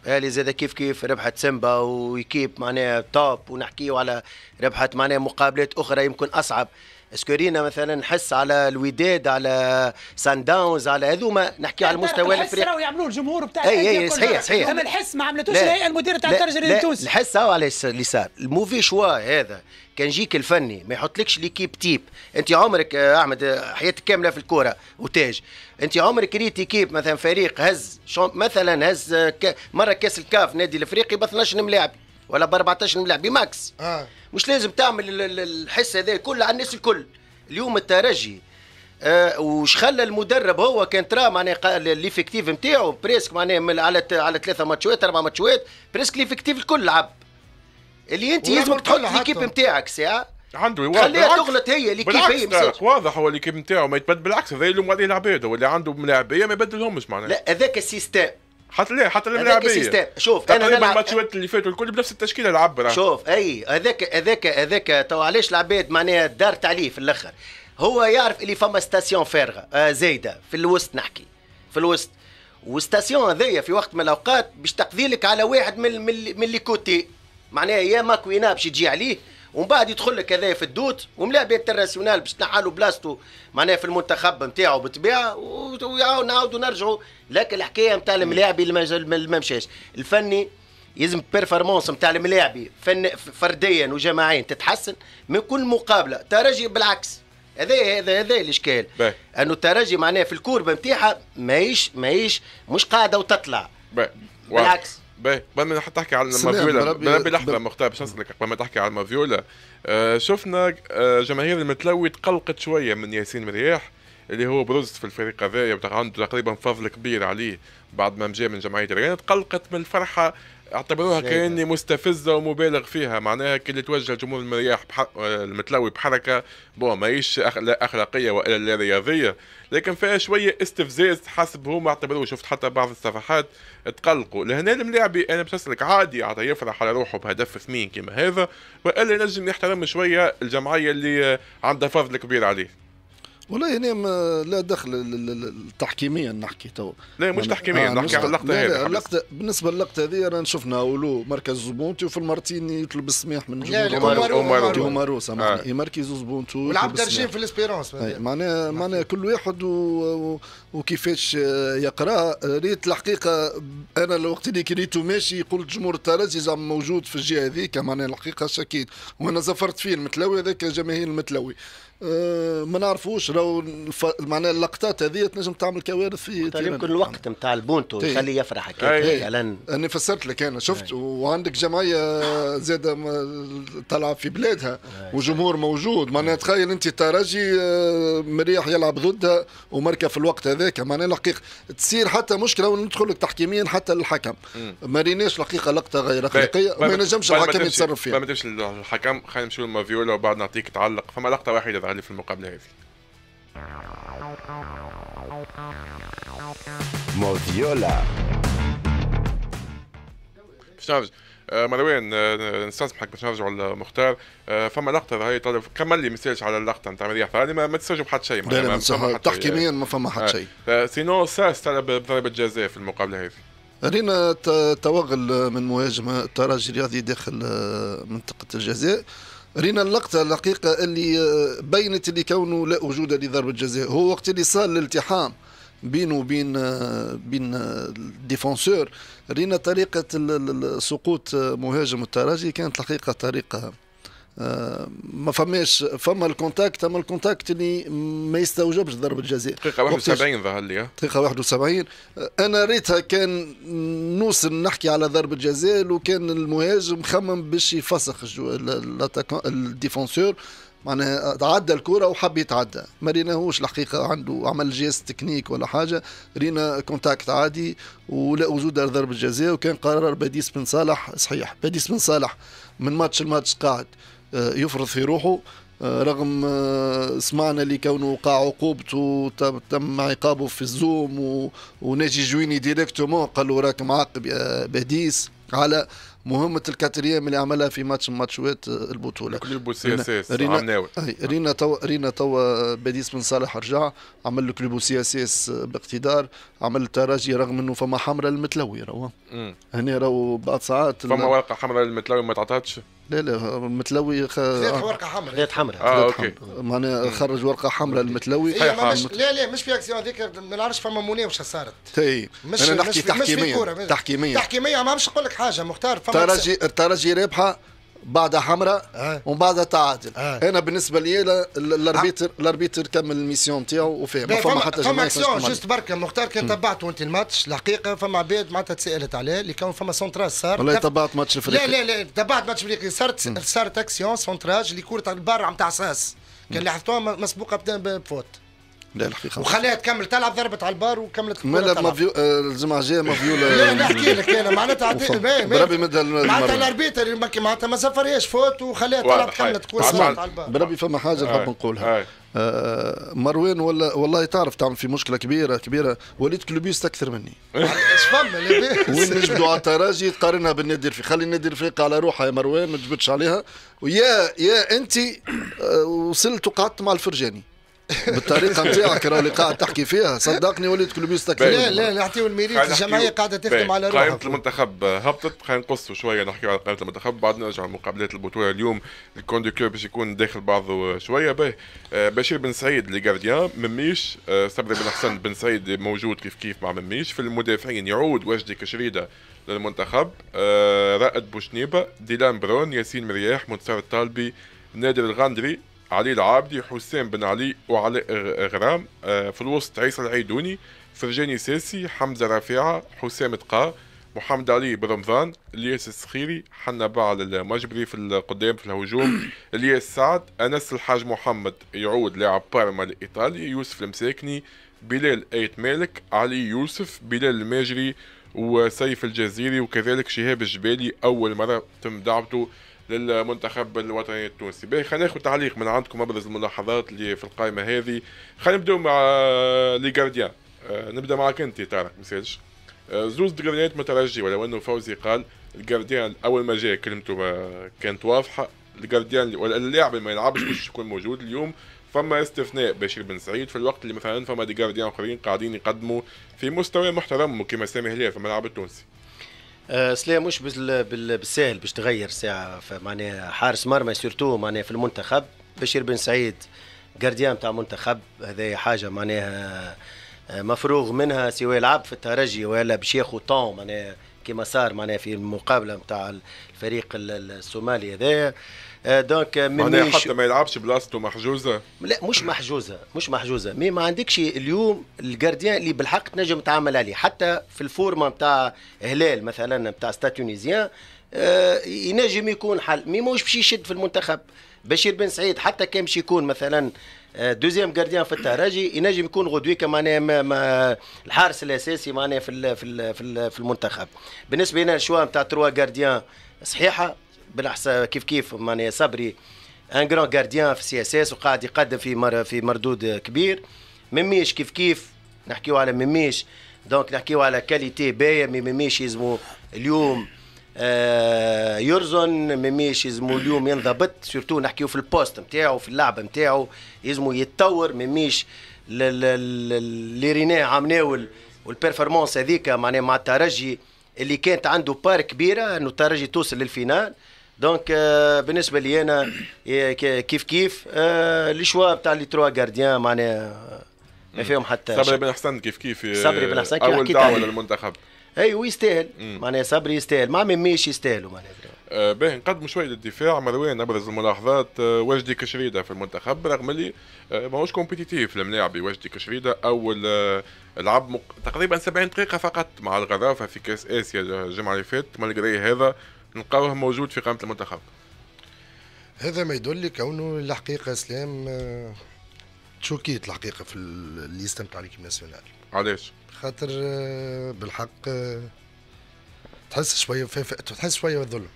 الاهلي زاد كيف كيف ربحت سيمبا ويكيب معناها توب ونحكيو على ربحت معناها مقابلات اخرى يمكن اصعب اسكو رينا مثلا نحس على الوداد على سان داونز على هذوما نحكي على المستوى الفريق الحس يعملوه الجمهور بتاع اي اي صحيح صحيح اما الحس ما عملتوش الهيئه المديره تاع الدرجه التونسي الحس هو على اللي صار الموفي شوا هذا كان يجيك الفني ما يحطلكش ليكيب تيب انت عمرك آه، احمد آه، حياتك كامله في الكوره وتاج انت عمرك ريت ايكيب مثلا فريق هز مثلا هز آه، مره كاس الكاف نادي الافريقي ب 12 ملاعب ولا ب 14 ملاعب بماكس آه. مش لازم تعمل الحس هذا كله على الناس الكل اليوم الترجي آه وش خلى المدرب هو كان ترى معناها ليفيكتيف نتاعو بريسك معناها على على ثلاثه ماتشوات اربع ماتشوات بريسك ليفيكتيف الكل لعب اللي انت لازمك تحط ليكيب نتاعك ساعه عنده خليها تغلط هي اللي كيف هي واضح هو اللي نتاعو ما يتبدل بالعكس هذا يلوم عليه العباد هو اللي عنده ملاعبيه ما يبدلهمش معناها لا هذاك السيستم حتى ليه حتى الملاعبيه شوف انا تقريبا الماتشات اللي فاتوا الكل بنفس التشكيله لعب شوف اي هذاك هذاك هذاك تو علاش العباد معناها دارت عليه في الاخر هو يعرف اللي فما ستاسيون فارغه آه زايده في الوسط نحكي في الوسط والستاسيون هذايا في وقت من الاوقات باش تقضي لك على واحد من من, من اللي كوتي معناها يا ماكوينا باش تجي عليه ومن بعد يدخل لك هذايا في الدوت وملاعب انترناسيونال باش تنحالوا بلاصتو معناها في المنتخب نتاعو بالطبيعه ويعاود نعاودوا نرجعوا لكن الحكايه نتاع الملاعبي اللي ما مشاش الفني يلزم بيرفورمانس نتاع الملاعبي فن فرديا وجماعيا تتحسن من كل مقابله ترجي بالعكس هذا هذا هذا الاشكال انه الترجي معناها في الكوربه نتاعها ماهيش ماهيش مش قاعده وتطلع بي. بالعكس باهي قبل ما تحكي على المافيولا بنبي لحظه مختار باش نسالك قبل ما تحكي على المافيولا آه، شفنا آه، جماهير المتلوي تقلقت شويه من ياسين مرياح اللي هو برز في الفريق هذايا عنده تقريبا فضل كبير عليه بعد ما مجا من جمعيه ريان تقلقت من الفرحه اعتبروها كاني مستفزه ومبالغ فيها معناها كي اللي توجه الجمهور المرياح بح... المتلوي بحركه بون ماهيش لا اخلاقيه والا لا رياضيه لكن فيها شويه استفزاز حسب هما اعتبروه شفت حتى بعض الصفحات تقلقوا لهنا الملاعبي انا باش عادي عطى يفرح على روحه بهدف ثمين كما هذا والا ينجم يحترم شويه الجمعيه اللي عندها فضل كبير عليه والله هنا يعني لا دخل تحكيميا نحكي تو لا مش يعني تحكيميا آه نحكي على اللقطه هذه اللقطه بالنسبه للقطه هذه رانا شفنا ولو مركز زبونتي وفي المرتين المارتيني يطلب السماح من جمهور اومارو آه. سامحني معناها يمركز زبونتي ولعب درجين في الاسبيرونس إيه، معناها نعم. معناها كل واحد وكيفاش يقرا ريت الحقيقه انا الوقت اللي كريتو ماشي قلت جمهور الترجي زعما موجود في الجهه هذيك معناها الحقيقه شكيت وانا زفرت فيه المتلوي هذاك جماهير المتلوي آه، ما نعرفوش راهو الف... معناها اللقطات هذه تنجم تعمل كوارث في يمكن الوقت نتاع البونتو يخليه يفرح هكاك مثلا انا فسرت لك انا شفت أي. وعندك جمعيه زاده طالعه في بلادها أي. وجمهور موجود معناها تخيل انت ترجي آه، مريح يلعب ضدها ومركه في الوقت هذاك معناها الحقيقه تصير حتى مشكله وندخل لك تحكيميا حتى للحكم ما ريناش الحقيقه لقطه غير اخلاقيه وما ينجمش الحكم يتصرف فيها ما تمشي للحكم خلينا نمشي لما فيولا وبعد نعطيك تعلق فما لقطه واحده اللي يعني في المقابله هذه موديولا باش نرجع آه، مروان آه، آه، نستسمحك باش نرجعوا لمختار فما لقطه هاي كمل لي مساج على اللقطه نتاع مريح فهذه ما, ما تسجل شيء لا تحكيميا ما فما حتى شيء سينو ساس طلب ضربه جزاء في المقابله هذه رينا توغل من مهاجم الترجي الرياضي داخل منطقه الجزاء رينا اللقطه الحقيقه اللي آه، بينت اللي كونه لا وجود لضربه جزاء هو وقت اللي صار الالتحام بينه وبين آه، بين آه، الديفونسور رينا طريقه سقوط مهاجم التراجي كانت الحقيقه طريقه ما فماش فما الكونتاكت اما الكونتاكت اللي ما يستوجبش ضربه جزاء دقيقه 71 ظهر لي دقيقه 71 انا ريتها كان نوصل نحكي على ضربه جزاء لو كان المهاجم خمم باش يفسخ الديفونسور معناها تعدى الكره وحب يتعدى ما ريناهوش الحقيقه عنده عمل جيست تكنيك ولا حاجه رينا كونتاكت عادي ولا وجود ضربه جزاء وكان قرار باديس بن صالح صحيح باديس بن صالح من ماتش لماتش قاعد آه، يفرض في روحه آه، رغم آه، سمعنا اللي كونه وقع عقوبته تم عقابه في الزوم وناجي جويني ديريكتومون قال له راك معاقب يا بديس على مهمة الكاتريام اللي عملها في ماتش من ماتشات البطولة كل كلوب سي اس اس رينا رينا توا رينا توا بديس بن صالح رجع عمل له كلوب سي اس اس باقتدار عمل تراجي رغم انه فما حمراء المتلوي روا هنا راهو بعض ساعات فما ورقة حمراء المتلوي ما تعطاتش لا لا متلوي خ... خذت ورقه حمراء خذت حمراء اه اوكي معناها خرج ورقه حمراء المتلوي مش... لا لا مش في اكسيون هذيك ما نعرفش فما مونيه واش صارت اي مش انا نحكي تحكيميا تحكيميا تحكيميا ما مش نقول لك حاجه مختار فما ترجي ترجي رابحه بعدها حمراء أه. ومن بعدها تعادل أه. انا بالنسبه لي أه. الاربيتر الاربيتر كمل الميسيون نتاعو وفاهم ما فما حتى فما اكسيون جوست برك مختار كان تبعت وانت الماتش الحقيقه فما عباد معناتها تسالت عليه اللي كان فما سونتراج صار والله تبعت ماتش الفريق لا لا لا تبعت ماتش الفريق صارت صارت اكسيون سونتراج اللي كورة البار نتاع ساس كان لاحظتوها مسبوقه بفوت لا الحقيقه وخليها تكمل تلعب ضربت على البار وكملت مالا مافيو الجمعه آه، ما فيو لا نحكي لك انا معناتها عطيت بربي مدها معناتها الاربيتر معناتها ما سفرهاش فوت وخليها تلعب كملت تكون على البار بربي فما حاجه نحب نقولها آه، مروان ولا والله تعرف تعمل في مشكله كبيره كبيره وليد كلوبيس اكثر مني اش فما وين نجبدوا على التراجي تقارنها بالنادي الرفيق خلي النادي الرفيق على روحها يا مروان ما تجبدش عليها ويا يا انت آه، وصلت وقعدت مع الفرجاني بالطريقه نتاعك راه اللي قاعد تحكي فيها صدقني وليت كلوبيستك لا لا نعطيو الميريت الجمعيه قاعده تخدم على روحها قائمه المنتخب هبطت خلينا نقصوا شويه نحكيو على قائمه المنتخب بعد نرجع لمقابلات البطوله اليوم الكونديكور باش يكون داخل بعضه شويه باهي بشير بن سعيد لي جارديان مميش آه، صبري بن حسن بن سعيد موجود كيف كيف مع مميش في المدافعين يعود وجدي كشريده للمنتخب آه، رائد بوشنيبه ديلان برون ياسين مرياح منتصر الطالبي نادر الغندري علي العابدي حسام بن علي وعلاء غرام آه، في الوسط عيسى العيدوني فرجاني ساسي حمزة رفيعة حسام تقا محمد علي برمضان الياس السخيري حنا بعل المجبري في القدام في الهجوم الياس سعد انس الحاج محمد يعود لاعب بارما الايطالي يوسف المساكني بلال ايت مالك علي يوسف بلال الماجري وسيف الجزيري وكذلك شهاب الجبالي اول مره تم دعوته للمنتخب الوطني التونسي باهي خلينا ناخذ تعليق من عندكم ابرز الملاحظات اللي في القائمه هذه خلينا نبداو مع آه، لي غارديان آه، نبدا معك انت طارق مساج آه، زوز دقريات مترجي ولو انه فوزي قال الجارديان اول ما جاء كلمته كانت واضحه الجارديان ولا اللاعب ما يلعبش باش يكون موجود اليوم فما استثناء بشير بن سعيد في الوقت اللي مثلا فما دي جارديان اخرين قاعدين يقدموا في مستوى محترم كما سامي هلال في الملعب التونسي آه، سلا مش بالسهل باش تغير ساعه معناها حارس مرمى سورتو معناها في المنتخب بشير بن سعيد جارديان تاع منتخب هذا حاجه معناها آه، مفروغ منها سواء يلعب في الترجي ولا باش ياخذ طون معناها كما صار معناها في المقابله نتاع الفريق الصومالي هذايا دونك euh, euh, معناها حتى ما يلعبش بلاصته محجوزه لا مش محجوزه مش محجوزه مي ما عندكش اليوم الجارديان اللي بالحق تنجم تعمل عليه حتى في الفورما نتاع هلال مثلا نتاع ستا آه، ينجم يكون حل مي موش باش يشد في المنتخب بشير بن سعيد حتى كان باش يكون مثلا آه، دوزيام جارديان في الترجي ينجم يكون غدوي معناها ما الحارس الاساسي معناها في في في, في المنتخب بالنسبه لنا الشوا نتاع تروا جارديان صحيحه بالاحصاء كيف كيف ماني صبري ان غران غارديان في سي اس اس وقاعد يقدم في مر في مردود كبير مميش كيف كيف نحكيو على مميش دونك نحكيو على كاليتي باهيه مي مميش اليوم آه يرزن مميش يزمو اليوم ينضبط سورتو نحكيو في البوست نتاعو في اللعبه نتاعو يزمو يتطور مميش اللي ريناه عامناول والبرفورمانس هذيك معناها مع الترجي اللي كانت عنده بار كبيره انه الترجي توصل للفينال دونك euh, بالنسبه لي انا كيف كيف آه، لي شوا بتاع لي تروا جارديان معناها ما فيهم حتى صبري بن حسن كيف كيف آه، صبري بن حسن كيف اول دعوه للمنتخب اي ويستاهل معناها صبري يستاهل مع ميميش يستاهلوا معناها آه، باهي نقدموا شويه للدفاع مروان ابرز الملاحظات وجدي كشريده في المنتخب رغم اللي ماهوش كومبيتيتيف الملاعبي وجدي كشريده اول لعب مق... تقريبا 70 دقيقه فقط مع الغرافه في كاس اسيا الجمعه اللي فاتت هذا نلقاوه موجود في قائمه المنتخب هذا ما يدل كونه الحقيقه اسلام تشوكيت آه، الحقيقه في اللي نتاع ليكيب ناسيونال علاش؟ خاطر آه، بالحق آه، تحس شويه تحس شويه بالظلم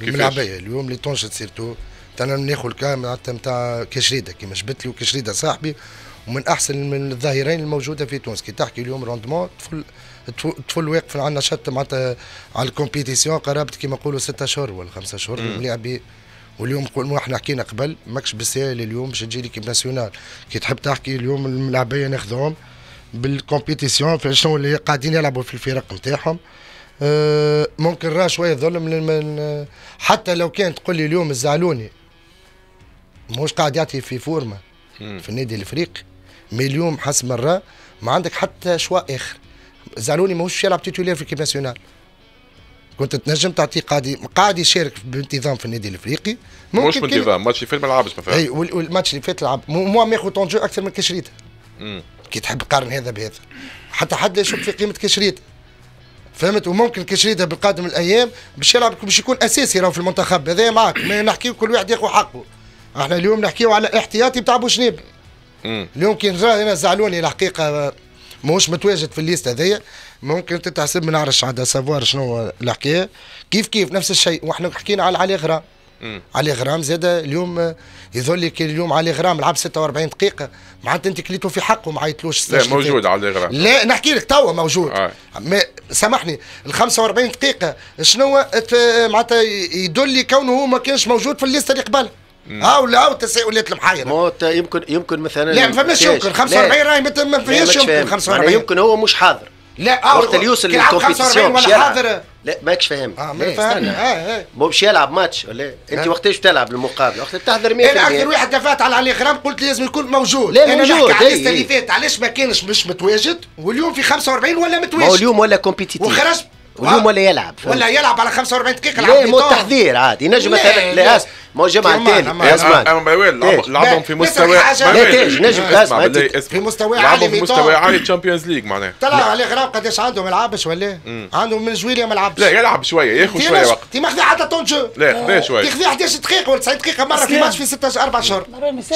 من العبايه اليوم اللي تونشت سيرتو تانا ناخذ الكام تاع نتاع كشريده كيما جبت لي وكشريده صاحبي ومن احسن من الظاهرين الموجوده في تونس كي تحكي اليوم روندمون طفل طفل واقف عندنا شط معناتها على الكومبيتيسيون قرابه كيما نقولوا ستة اشهر ولا خمسة اشهر ملاعبين واليوم نقول احنا حكينا قبل ماكش بالسهل اليوم باش تجي ليكيب ناسيونال كي تحب تحكي اليوم الملاعبيه ناخذهم بالكومبيتيسيون شنو اللي قاعدين يلعبوا في الفرق نتاعهم أه ممكن راه شويه ظلم من حتى لو كان تقول لي اليوم الزعلوني مش قاعد يعطي في فورمه في النادي الافريقي مي اليوم حسب مرة ما عندك حتى شواء آخر زعلوني ماهوش يلعب تيتولير في الكيب ناسيونال كنت تنجم تعطي قاعد قاعد يشارك بانتظام في النادي الافريقي مش بانتظام ماتش اللي فات ما لعبش مثلا اي والماتش اللي فات لعب مو ماخذ جو اكثر من كشريته كي تحب تقارن هذا بهذا حتى حد لا يشك في قيمه كشريته فهمت وممكن كشريت بالقادم الايام باش يلعب باش يكون اساسي راه في المنتخب هذا معك ما نحكيو كل واحد ياخذ حقه احنا اليوم نحكيو على احتياطي بتاع بوشنيب اليوم كان انا زعلوني الحقيقه ماهوش متواجد في الليست هذايا ممكن تتحسب ما نعرفش عاد سافوار شنو الحكايه كيف كيف نفس الشيء واحنا حكينا على علي غرام علي غرام زاد اليوم يظل لك اليوم علي غرام لعب 46 دقيقه معناتها انت كليته في حقه ما عيطلوش لا موجود علي غرام لا نحكي لك توا موجود آه. ما سامحني ال 45 دقيقه شنو معناتها يدل لي كونه هو ما كانش موجود في الليسته اللي قبلها او لا تساؤلات المحيره مو يمكن يمكن مثلا لا ما فماش يمكن 45 راهي ما فيهاش يمكن 45 يمكن هو مش حاضر لا آه، وقت اللي يوصل للكومبيتيسيون مش حاضر لا ماكش فاهم اه ما فاهم آه،, اه مو باش يلعب ماتش ولا انت آه. وقتاش تلعب المقابله وقت تحضر 100% انا اكثر واحد دفعت على علي غرام قلت لازم يكون موجود لا موجود انا نحكي على إيه، اللي إيه. علاش ما كانش مش متواجد واليوم في 45 ولا متواجد هو اليوم ولا كومبيتيتيف وخرجت واليوم ولا يلعب ولا يلعب على 45 دقيقه لعب مو تحذير عادي نجم مثلا لاس ما هو جمعه ثاني يا زمان اما لعبهم في مستوى لا نجم اسمع في مستوى عالي لعبهم في مستوى عالي تشامبيونز ليج معناها طلع على غراب قداش عندهم يلعبش ولا عندهم من جويليا ما لعبش لا يلعب شويه ياخذ شويه وقت تي ماخذ حتى طون جو لا خذ شويه تي 11 دقيقه ولا 90 دقيقه مره في ماتش في 6 اربع شهور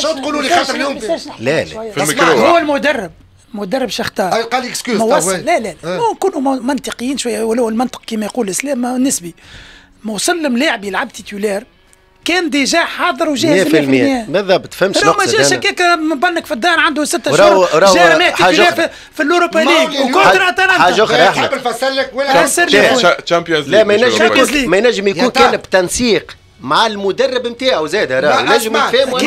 شو تقولوا لي خاطر اليوم لا لا هو المدرب مدرب شختار اي قال اكسكيوز لا لا أه. نكونوا منطقيين شويه ولو المنطق كما يقول اسلام نسبي ما وصل للاعب يلعب تيتولار كان ديجا حاضر وجاهز 100% بالضبط فهمت شنو ما جاش هكاك مبنك في الدار عنده ستة شهور جا رميت في, في الاوروبا ليج وكونترا اتلانتا حاجه اخرى احمد حاب نفسر لك ولا تشامبيونز ليج لا ما ينجم يكون ما ينجم يكون كان بتنسيق مع المدرب نتاعو زاد راه نجم يتفاهموا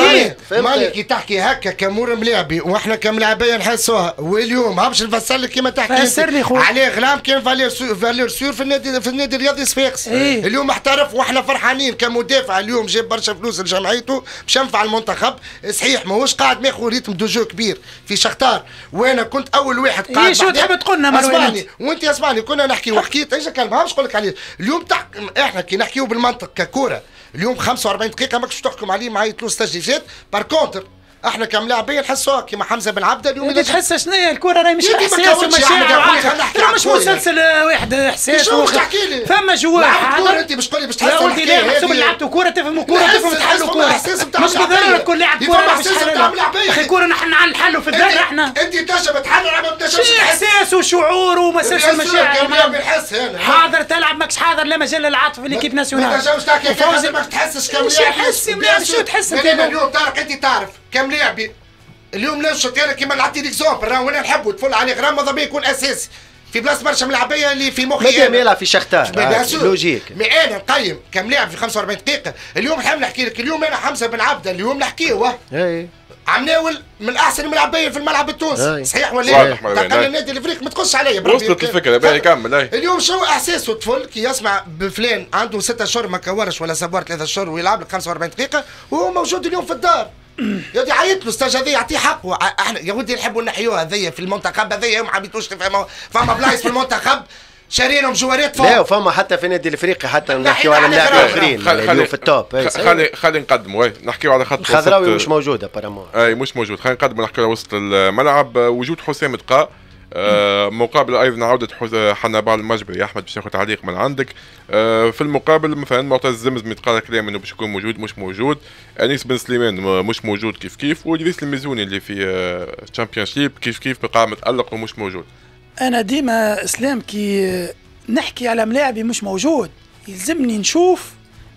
مالك كي تحكي هكا كامور ملاعبي واحنا كملاعبيه نحسوها واليوم هبش نفسر لك كيما تحكي فسر لي خويا عليه غلام كان فالير سور فالير سور في النادي في النادي الرياضي صفاقس إيه؟ اليوم احترف واحنا فرحانين كمدافع اليوم جاب برشا فلوس لجمعيته باش ينفع المنتخب صحيح ماهوش قاعد ماخذ ريتم دو جو كبير في شختار وانا كنت اول واحد قاعد إيه شو تحب تقول لنا اسمعني وانت اسمعني كنا نحكي وحكيت ايش نقول لك عليه اليوم تحكي احنا كي نحكيو بالمنطق ككوره اليوم 45 دقيقه ماكش تحكم عليه معايا تلوس تجديفات بار كونتر احنا كملاعبين حسوا كيما حمزه بن عبده اليوم بدك تحس شنو هي الكره راهي مش احساس ومشاعر مش مسلسل واحد احساس شو تحكي لي فما جوار كوره انت مش قولي باش تحس يا ولدي لا محسوب لعبتوا كره تفهموا كره تفهموا تحلوا كره مش بالضروره كل لاعب كره مش حلال اخي الكره نحن نحلوا في الدار احنا انت تنجم تحل انا ما بنجمش احساس وشعور ومسلسل المشاعر نعم. حاضر تلعب ماكش حاضر لا مجال للعاطفه في ليكيب ناسيونال ما تنجمش تحكي فوزي ما تحسش كم مش يحس شو تحس انت اليوم طارق انت تعرف كم لاعب اليوم يعني ليش انا كيما نعطي ليكزومبل راه وانا نحبو تفل عليه غرام ماذا بيا يكون اساسي في بلاصه برشا من العبيه اللي في مخي ما يلعب في شختار آه، لوجيك مي انا نقيم طيب. كم لاعب في 45 دقيقه اليوم حاب نحكي لك اليوم انا حمزه بن عبده اليوم نحكيه اي عم ناول من احسن ملعبيه في الملعب التونسي صحيح ولا لا؟ تقل النادي الافريق ما تقصش عليا وصلت الفكره باهي طيب. كمل اليوم شو احساسه الطفل كي يسمع بفلان عنده ستة اشهر ما كورش ولا سبور ثلاثة اشهر ويلعب لك 45 دقيقه وهو موجود اليوم في الدار يا ودي عيط له استاذ هذا يعطيه حقه احنا يا ودي نحبوا نحيوها هذيا في المنتخب هذايا هم عبيتوش فما فما بلايص في المنتخب شارينهم جوارات فوق لا وفما حتى في النادي الافريقي حتى نحكيو على ملاعب اخرين اليوم في التوب خلي خلي نقدموا نحكيو على خط الخضراوي مش موجود ابارامون اي مش موجود خلي نقدموا نحكيو على وسط الملعب وجود حسام دقا آه، مقابل ايضا عوده حنبال المجبري يا احمد باش ياخذ تعليق من عندك آه، في المقابل مثلا معتز زمزم يتقال كلام انه باش يكون موجود مش موجود انيس بن سليمان مش موجود كيف كيف ودريس المزوني اللي في الشامبيون آه، شيب كيف كيف بقى متالق ومش موجود انا ديما اسلام كي نحكي على ملاعبي مش موجود يلزمني نشوف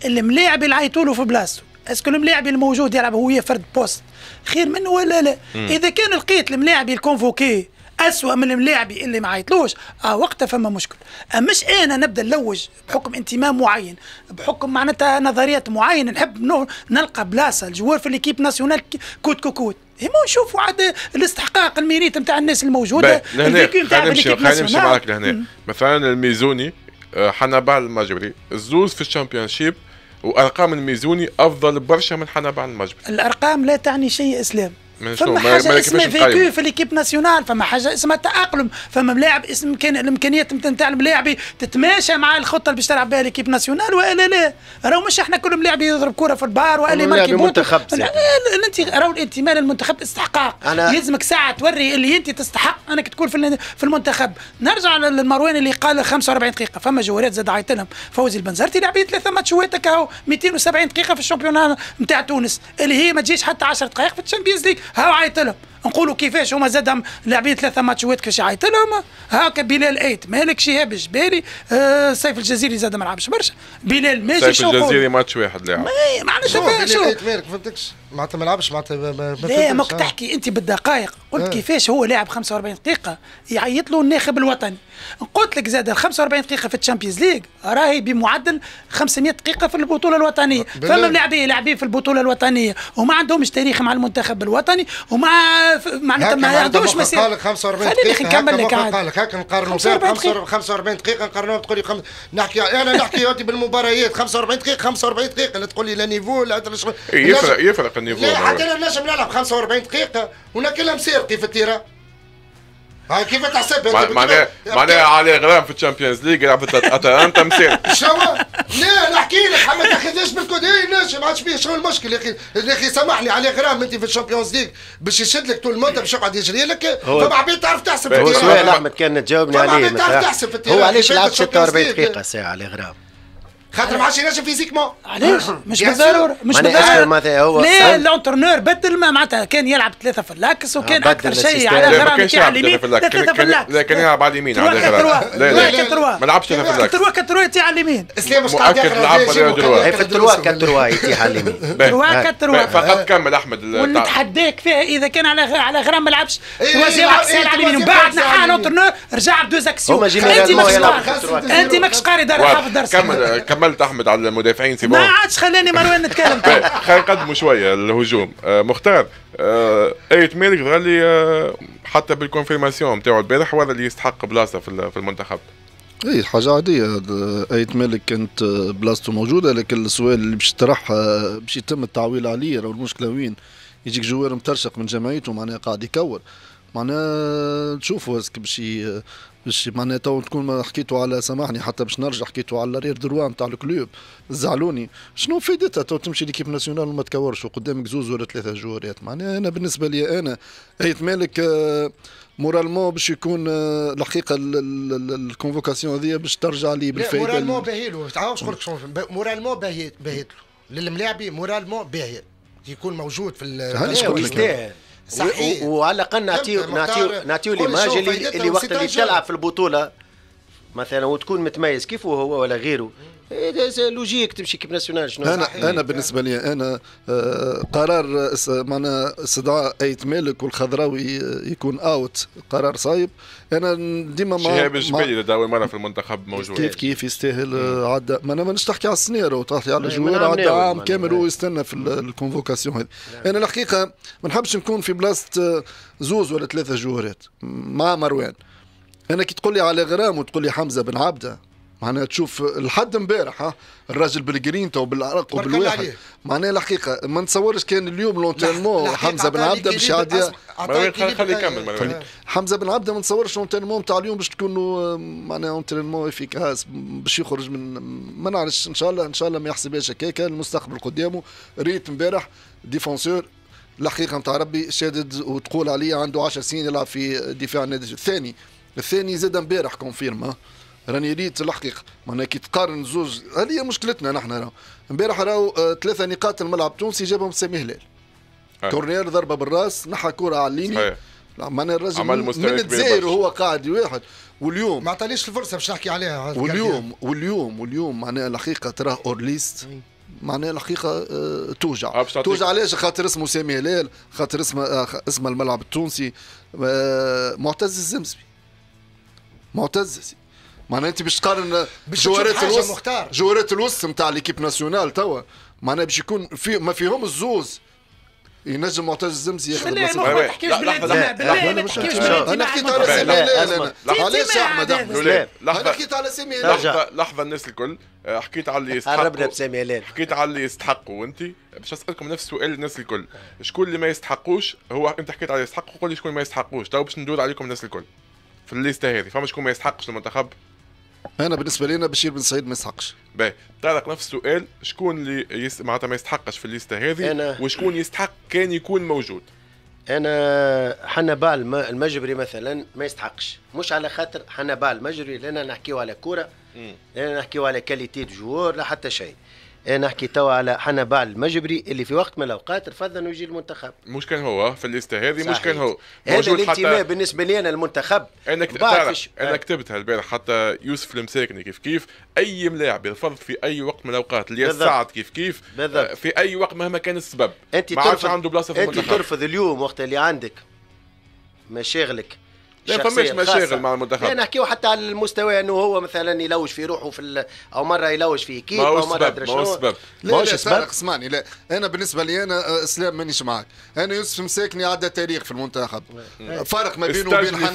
الملاعب اللي عيطوا له في بلاصته اسكو الملاعب الموجود يلعب هو فرد بوست خير منه ولا لا مم. اذا كان لقيت الملاعب الكونفوكي اسوء من الملاعب اللي ما عيطلوش اه وقتها فما مشكل آه مش انا نبدا نلوج بحكم انتماء معين بحكم معناتها نظريات معينه نحب نلقى بلاصه الجوار في ليكيب ناسيونال كوت كوت, كوت. هما نشوفوا عاد الاستحقاق الميريت نتاع الناس الموجوده الفيكيو نتاع نمشي نمشي معاك لهنا مثلا الميزوني آه، حنبال المجبري الزوز في شيب وارقام الميزوني افضل برشا من حنبال المجبري الارقام لا تعني شيء اسلام فما حاجه اسمها فيكو في ليكيب ناسيونال فما حاجه اسمها تاقلم فما ملاعب اسم كان الامكانيات نتاع الملاعب تتماشى مع الخطه اللي باش تلعب بها ليكيب ناسيونال والا لا راهو مش احنا كل ملاعب يضرب كره في البار والا يماركي منتخب انت راهو الانتماء للمنتخب استحقاق أنا يلزمك ساعه توري اللي انت تستحق انك تكون في في المنتخب نرجع للمروان اللي قال 45 دقيقه فما جوارات زاد عيط لهم فوزي البنزرتي لعب ثلاثه ماتشات هكا 270 دقيقه في الشامبيون نتاع تونس اللي هي ما تجيش حتى 10 دقائق في الشامبيونز ليغ ها عيط لهم نقولوا كيفاش هما زادهم لاعبين ثلاثه ماتشوات كيفاش عيط لهم هاكا بلال ايت مالك شهاب الجبالي آه سيف الجزيري زاد ما لعبش برشا بلال ماشي سيف الجزيري ماتش واحد لاعب ما عندوش شوف بلال ايت مالك فهمتكش معناتها ما لعبش معناتها ما لا ماك آه. تحكي انت بالدقائق قلت آه. كيفاش هو لاعب 45 دقيقه يعيط له الناخب الوطني قلت لك زاد 45 دقيقه في الشامبيونز ليج راهي بمعدل 500 دقيقه في البطوله الوطنيه فما لاعبين لاعبين في البطوله الوطنيه وما عندهمش تاريخ مع المنتخب الوطني وما معناتها ما عندهمش مسيره قال لك 45 دقيقه خليني نكمل لك قال لك هكا نقارنوا 45 دقيقه نقارنوا تقول لي خم... نحكي انا نحكي بالمباريات 45 دقيقه 45 دقيقه لا تقول لي لا نيفو لا يفرق يفرق النيفو لا حتى انا نجم نلعب 45 دقيقه وناكلها مسيرتي في التيران هاي كيف تحسب معناها معناها علي غرام في الشامبيونز ليج يلعب اتلانتا مسير شنو؟ لا نحكي لك ما تاخذنيش بالكودي إيه، نجم ما عادش بيه شنو المشكل يا اخي يا اخي سامحني علي غرام انت في الشامبيونز ليج باش يشد لك طول المده باش يقعد يجري لك فما عباد تعرف تحسب في التيران هو سؤال احمد كان تجاوبني عليه هو علاش لعب 46 دقيقه ساعه علي غرام خاطر ما عادش ينجم فيزيكمون علاش مش بالضروره مش بالضروره هو لا الانترنور بدل ما معناتها كان يلعب ثلاثه في اللاكس آه، وكان اكثر شيء على غرام كان على اليمين ثلاثه في اللاكس لا كان يلعب على اليمين على غرام لا لا ما لعبش ثلاثه في اللاكس تروا كتروا تي على اليمين اسلام مش قاعد يلعب ثلاثة في تروا كتروا يتيح على اليمين تروا كتروا فقط كمل احمد ونتحداك فيها اذا كان على على غرام ما لعبش إيه، تروا يلعب إيه، إيه، على اليمين ومن بعد نحى الانترنور رجع بدوز اكسيون انت ماكش قاري انت ماكش قاري دار حافظ درس كمل كمل عملت احمد على المدافعين سي ما عادش خلاني مروان نتكلم إيه، خلينا نقدموا شويه الهجوم آه، مختار آه، ايت مالك ظهر لي آه، حتى بالكونفيرماسيون نتاعو البارح هو اللي يستحق بلاصه في المنتخب اي حاجة عادية ايت مالك كانت بلاصته موجودة لكن السؤال اللي باش طرحها باش يتم التعويل عليه راهو المشكلة وين يجيك جوار مترشق من جمعيته معناها قاعد يكور معناها تشوفوا اسك باش باش معناتها تكون ما حكيتوا على سامحني حتى باش نرجع حكيتوا على الرير دروا نتاع الكلوب زعلوني شنو فايدتها تو تمشي ليكيب ناسيونال وما تكورش وقدامك زوز ولا ثلاثه جوريات معناها انا بالنسبه لي انا هيت مالك آه، مورالمون باش يكون آه، الحقيقه الكونفوكاسيون هذه باش ترجع لي بالفايده مورالمون باهيلو تعاوش نقول لك شنو مورالمون باهيت باهيتلو للملاعبي مورالمون باهي يكون موجود في هذا يستاهل صحيح وعلى الاقل نعطيو نعطيو نعطيو ليماج اللي, اللي وقت اللي تلعب في البطوله مثلا وتكون متميز كيف هو ولا غيره لوجيك تمشي كيب ناسيونال شنو انا انا بالنسبه لي انا آه، قرار معنا استدعاء ايت مالك والخضراوي يكون اوت قرار صايب انا ديما ما شهاب الجبيلي داوي مره في المنتخب موجود كيف كيف يستاهل عدى ما انا مانيش تحكي على السيناريو وتحكي على الجوار عدى عام كامل هو يستنى في الكونفوكاسيون هذه انا الحقيقه ما نحبش نكون في بلاصه آه، زوز ولا ثلاثه جوهرات مع مروان انا كي تقول لي على غرام وتقول لي حمزه بن عبده معناها تشوف لحد امبارح ها الراجل بالجرينتا وبالعرق وبالواحد معناها الحقيقه ما نتصورش كان اليوم لونتيرمون حمزه بن عبده باش يعدي يكمل حمزه بن عبده ما نتصورش لونتيرمون تاع اليوم باش تكون آه، معناها في افيكاس باش يخرج من ما نعرفش ان شاء الله ان شاء الله ما يحسبهاش هكاك المستقبل قدامه ريت امبارح ديفونسور الحقيقه نتاع ربي شادد وتقول عليه عنده 10 سنين يلعب في دفاع النادي الثاني الثاني زاد امبارح كونفيرم راني ريت الحقيقه معناها كي تقارن زوج هذه مشكلتنا نحن راهو امبارح راهو آه، ثلاثه نقاط الملعب التونسي جابهم سامي هلال كورنير ضربه بالراس نحى كره على الليني معناها الراجل من الجزائر وهو قاعد واحد واليوم ما عطاليش الفرصه باش نحكي عليها واليوم واليوم واليوم معناها الحقيقه تراه اورليست معناها الحقيقه آه، توجع آه، توجع علاش خاطر اسمه سامي هلال خاطر اسمه اسم الملعب التونسي معتز الزمزمي معتز معناها انت باش تقارن جوارات الوسط جوارات الوسط نتاع ليكيب ناسيونال توا معناها باش يكون في ما فيهم الزوز ينجم معتز الزمزي ياخذ البلاصه لا ما تحكيش بالانتماء بالله ما تحكيش بالانتماء انا حكيت على سامي لا لا لا علاش احمد انا حكيت على سامي لحظه لحظه الناس الكل آه، حكيت على اللي يستحقوا قربنا بسامي هلال حكيت على اللي يستحقوا وانت باش اسالكم نفس السؤال للناس الكل شكون اللي ما يستحقوش هو انت حكيت على يستحقوا قول لي شكون ما يستحقوش تو طيب، باش ندور عليكم الناس الكل في الليسته هذه فما شكون ما يستحقش المنتخب انا بالنسبه لنا بشير بن سعيد ما يستحقش باهي طارق نفس السؤال شكون اللي يس... معناتها ما يستحقش في الليسته هذه أنا... وشكون يستحق كان يكون موجود انا حنا بال المجبري مثلا ما يستحقش مش على خاطر حنا بال المجبري لان نحكيو على كوره لان نحكيو على كاليتي دو جوور لا حتى شيء إيه، نحكي توا على حنبال المجبري اللي في وقت من الاوقات رفض انه يجي المنتخب مش كان هو في الليسته هذه مش كان هو هذا الانتماء بالنسبه لي انا المنتخب انا كتبت انا كتبتها البارح حتى يوسف المساكني كيف كيف اي ملاعب يرفض في اي وقت من الاوقات اللي سعد كيف كيف آه، بالضبط. في اي وقت مهما كان السبب انت ما عادش عنده بلاصه في المنتخب انت ترفض اليوم وقت اللي عندك مشاغلك لا فماش مشاغل مع المنتخب لا نحكيو حتى على المستوى انه هو مثلا يلوج في روحه في او مره يلوج في كيف او مره ما هو سبب ما هو سبب اسمعني لا انا بالنسبه لي انا آه، اسلام مانيش معك انا يوسف مساكني عدى تاريخ في المنتخب إيه. فرق ما بينه وبين حنا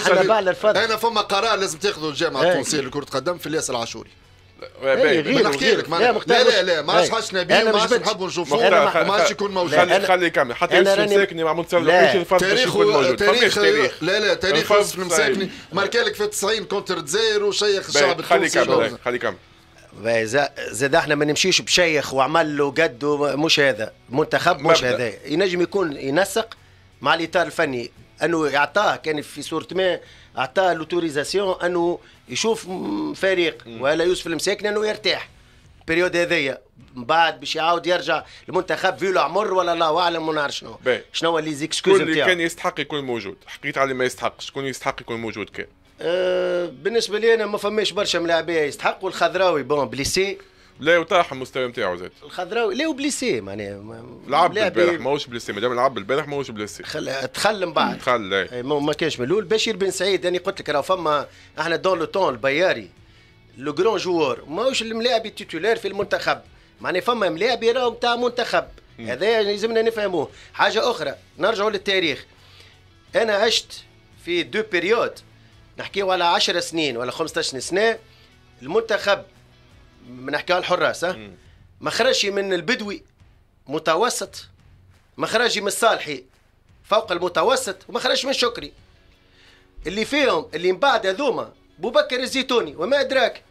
حنابالة إيه، انا فما قرار لازم تاخذه الجامعه إيه. التونسيه لكره القدم في الياس العاشوري إيه، لا لا لا ما عادش حاش نبيل ما عادش يكون موجود خلي خلي كمل حتى يوسف المساكني معمود سلم تاريخ تاريخ لا لا تاريخ ماركالك في 90 كونتر دزاير وشيخ الشعب التونسي خلي خلي كمل زاد احنا ما نمشيش بشيخ وعمل له قد مش هذا منتخب مش هذا ينجم يكون ينسق مع الاطار الفني انه يعطاه كان في صوره ما اعطاه لوتوريزاسيون انه يشوف فريق ولا يوسف المساكن انه يرتاح البريود هذيا من بعد باش يعاود يرجع المنتخب فيلو العمر ولا الله اعلم ما نعرف شنو شنو لي زيكسكوز اللي كان يستحق يكون موجود حكيت على ما يستحق شكون يستحق يكون موجود كان أه بالنسبه لي انا ما فماش برشا ملاعبيه يستحقوا الخضراوي بون بليسي لا وطاح المستوى نتاعو زاد الخضراوي لا وبليسي معناها لعب البارح ماهوش بليسي مادام لعب البارح ماهوش بليسي خل... تخل من بعد تخل اي ما كانش ملول بشير بن سعيد انا يعني قلت لك راه فما احنا دون لو تون البياري لو جرون جوار ماهوش الملاعب التيتولار في المنتخب معناها فما ملاعب راهو نتاع منتخب هذا لازمنا نفهموه حاجه اخرى نرجعوا للتاريخ انا عشت في دو بيريود نحكيو على 10 سنين ولا 15 سنه المنتخب بنحكي الحراس ها مخرجي من البدوي متوسط مخرجي من الصالحي فوق المتوسط ومخرجي من شكري اللي فيهم اللي من بعد هذوما بو بكر الزيتوني وما ادراك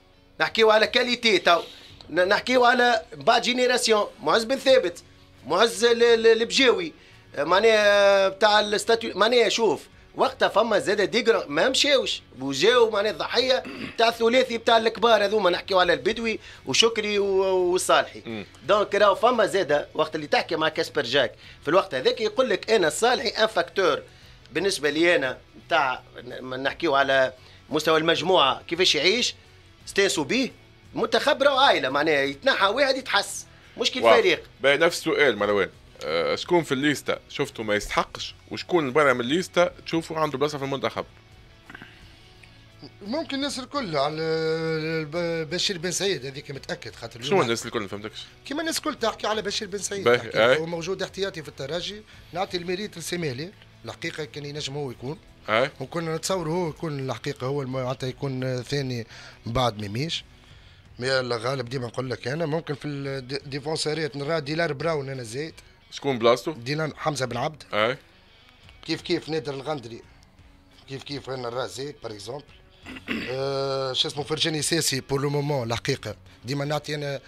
نحكيو على كاليتي تو نحكيو على بعد جينيراسيون معز بن ثابت معز البجاوي معناها بتاع الستاتيو معناها شوف وقتها فما زاد ديجر ما مشاوش وجاو معناها الضحيه تاع الثلاثي تاع الكبار هذوما نحكيو على البدوي وشكري وصالحي دونك راهو فما زاد وقت اللي تحكي مع كاسبر جاك في الوقت هذاك يقول لك انا صالحي ان فاكتور بالنسبه لي انا تاع نحكيو على مستوى المجموعه كيفاش يعيش استانسوا به منتخب راهو عائله معناها يتنحى واحد يتحس مش كيف فريق نفس السؤال مروان آه، شكون في الليستا شفته ما يستحقش وشكون برا من الليستا تشوفوا عنده بلاصه في المنتخب ممكن الناس الكل على بشير بن سعيد هذيك متاكد خاطر شنو الناس الكل ما فهمتكش كيما الناس الكل تحكي على بشير بن سعيد هو موجود احتياطي في الترجي نعطي الميريت لسيميلي الحقيقه كان ينجم هو يكون وكنا نتصور هو يكون الحقيقه هو معناتها يكون ثاني بعد ميميش مي الغالب ديما نقول لك انا ممكن في الديفونسيريات نرى ديلار براون انا زيد شكون بلاصتو؟ دينا حمزه بن عبد اي كيف كيف نادر الغندري كيف كيف غنى الرازي باغ اكزومبل أه شو اسمه فرجاني ساسي بور لو مومون الحقيقه ديما نعطي انا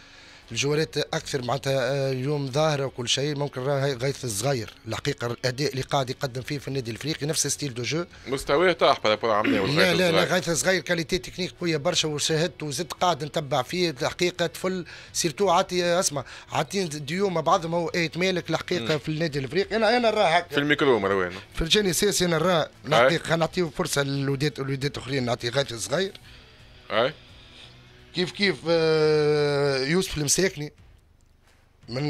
الجولات اكثر معناتها آه، اليوم ظاهره وكل شيء ممكن راه غيث الصغير الحقيقه الاداء اللي قاعد يقدم فيه في النادي الافريقي نفس ستيل دو جو مستواه طاح بارابور عمي لا لا لا غيث الصغير كاليتي تكنيك قويه برشا وشاهدت وزدت قاعد نتبع فيه الحقيقه تفل سيرتو عاطي اسمع عاطين ديو مع بعضهم هو ايت مالك الحقيقه في النادي الافريقي انا انا نراه في الميكرو مروان في الجاني انا راه الحقيقه نعطيه فرصه للوداد الوداد الاخرين نعطي غيث الصغير اي كيف كيف آه، يوسف المساكني من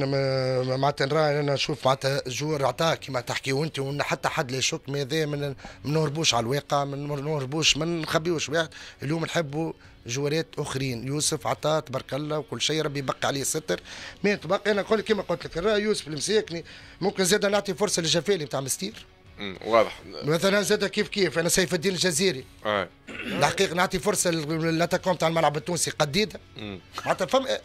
معناتها نرى انا نشوف معناتها جور عطاه كما تحكي انت وان حتى حد لا يشك ماذا ما نهربوش على الواقع ما نهربوش ما نخبيوش واحد اليوم نحبوا جوارات اخرين يوسف عطاه تبارك الله وكل شيء ربي يبقى عليه ستر ما تبقى انا نقول كما قلت لك راه يوسف المساكني ممكن زاد نعطي فرصه للجفالي بتاع مستير واضح مثلا زاد كيف كيف انا سيف الدين الجزيري آه. الحقيقه نعطي فرصه للاتاكون تاع الملعب التونسي قديده معناتها فما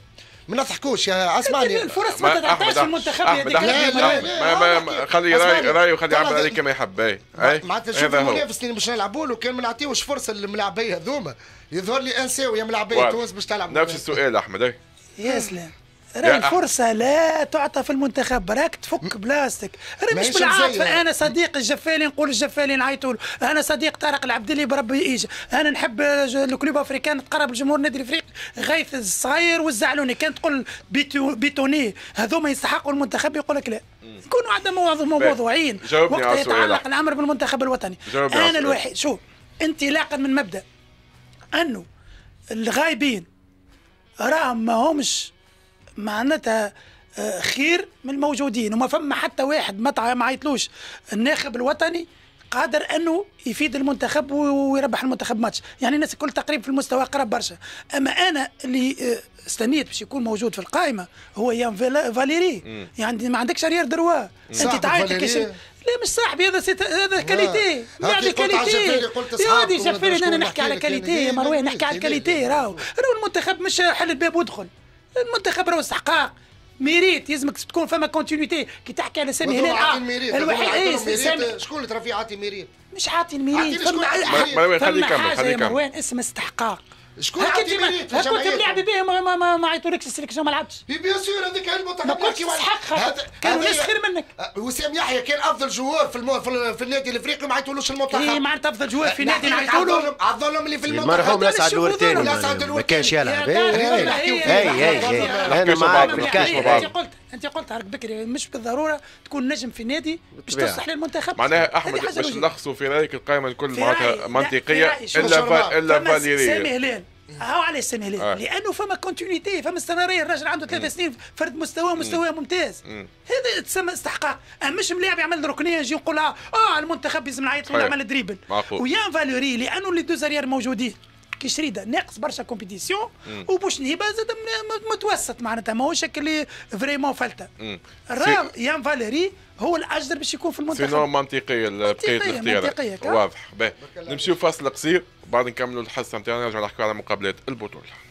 ما نضحكوش اسمعني الفرص ما تتعطاش المنتخب هذاك ما خلي راي راي وخلي يعبر عليك كما يحب اي معناتها شوف المنافس اللي باش نلعبوا له كان ما نعطيوش فرصه للملاعبيه هذوما يظهر لي انساو يا ملاعبيه تونس باش تلعب نفس السؤال احمد يا سلام راهي الفرصة لا تعطى في المنتخب راك تفك بلاستيك راه مش بالعاطفة أنا صديق الجفالي نقول الجفالي نعيطوا له أنا صديق طارق العبدلي بربي إيجا أنا نحب الكلوب أفريكان تقرب الجمهور نادي الأفريقي غيث الصغير والزعلوني كان تقول بيتو بيتوني هذوما يستحقوا المنتخب يقول لك لا يكونوا عندهم موضوعين وقت يتعلق الأمر بالمنتخب الوطني أنا الوحيد شوف انطلاقا من مبدأ أنه الغايبين راهم ما همش معناتها آه، خير من الموجودين وما فما حتى واحد ما عيطلوش الناخب الوطني قادر انه يفيد المنتخب ويربح المنتخب ماتش يعني الناس الكل تقريب في المستوى قرب برشا اما انا اللي آه، استنيت باش يكون موجود في القائمه هو يان فاليري يعني ما عندكش ريال دروا انت تعيط لا مش صاحبي هذا سيت... هذا آه. كاليتي يعني كاليتي يا ودي شفيري انا نحكي على كاليتي يا مروان نحكي على كاليتي راهو راهو المنتخب مش حل الباب وادخل المنتخب راهو استحقاق ميريت يلزمك تكون فما كونتينيتي كي تحكي على سامي هلال الوحيد إيه، شكون اللي ترى فيه عاطي ميريت مش عاطي الميريت فما فما حاجه يا مروان اسم استحقاق شكون هاك انت هاك كنت ملعبي به ما ما ما, ما عيطولكش السليكسيون ما لعبتش بيان سور هذيك المنتخب ما كنتش تستحق كانوا ناس خير منك أه، وسام يحيى كان افضل جوار في المو... في النادي الافريقي ما عيطولوش المنتخب اي معناتها افضل جوار في نادي إيه، على الظلم اللي في المنتخب مرحوم نسعد الورتاني ما كانش يلعب اي اي اي انا معاك ما كانش انت قلت هرك بكري مش بالضروره تكون نجم في نادي باش تصلح للمنتخب معناها احمد باش نلخصوا في رايك القائمه الكل معناتها منطقيه الا فا الا فاليري سامي هلال هاو آه. علاش سامي هلال لانه فما كونتينيتي فما استمراريه الراجل عنده ثلاث سنين فرد مستواه مستوى ممتاز هذا تسمى استحقاق مش ملاعب يعمل ركنيه نجي نقول اه المنتخب لازم نعيط له يعمل دريبل ويان فاليري لانه لي دوزاريير موجودين كي شريده ناقص برشا كومبيتيسيون وبوش نهيبه زاد متوسط معناتها ماهوش اللي فريمون فالته راه يان فاليري هو الاجدر باش يكون في المنتخب سينو منطقيه بقيه الاختيارات واضح باهي نمشيو فاصل قصير بعد نكملوا الحصه نتاعنا نرجعوا نحكوا على مقابلات البطوله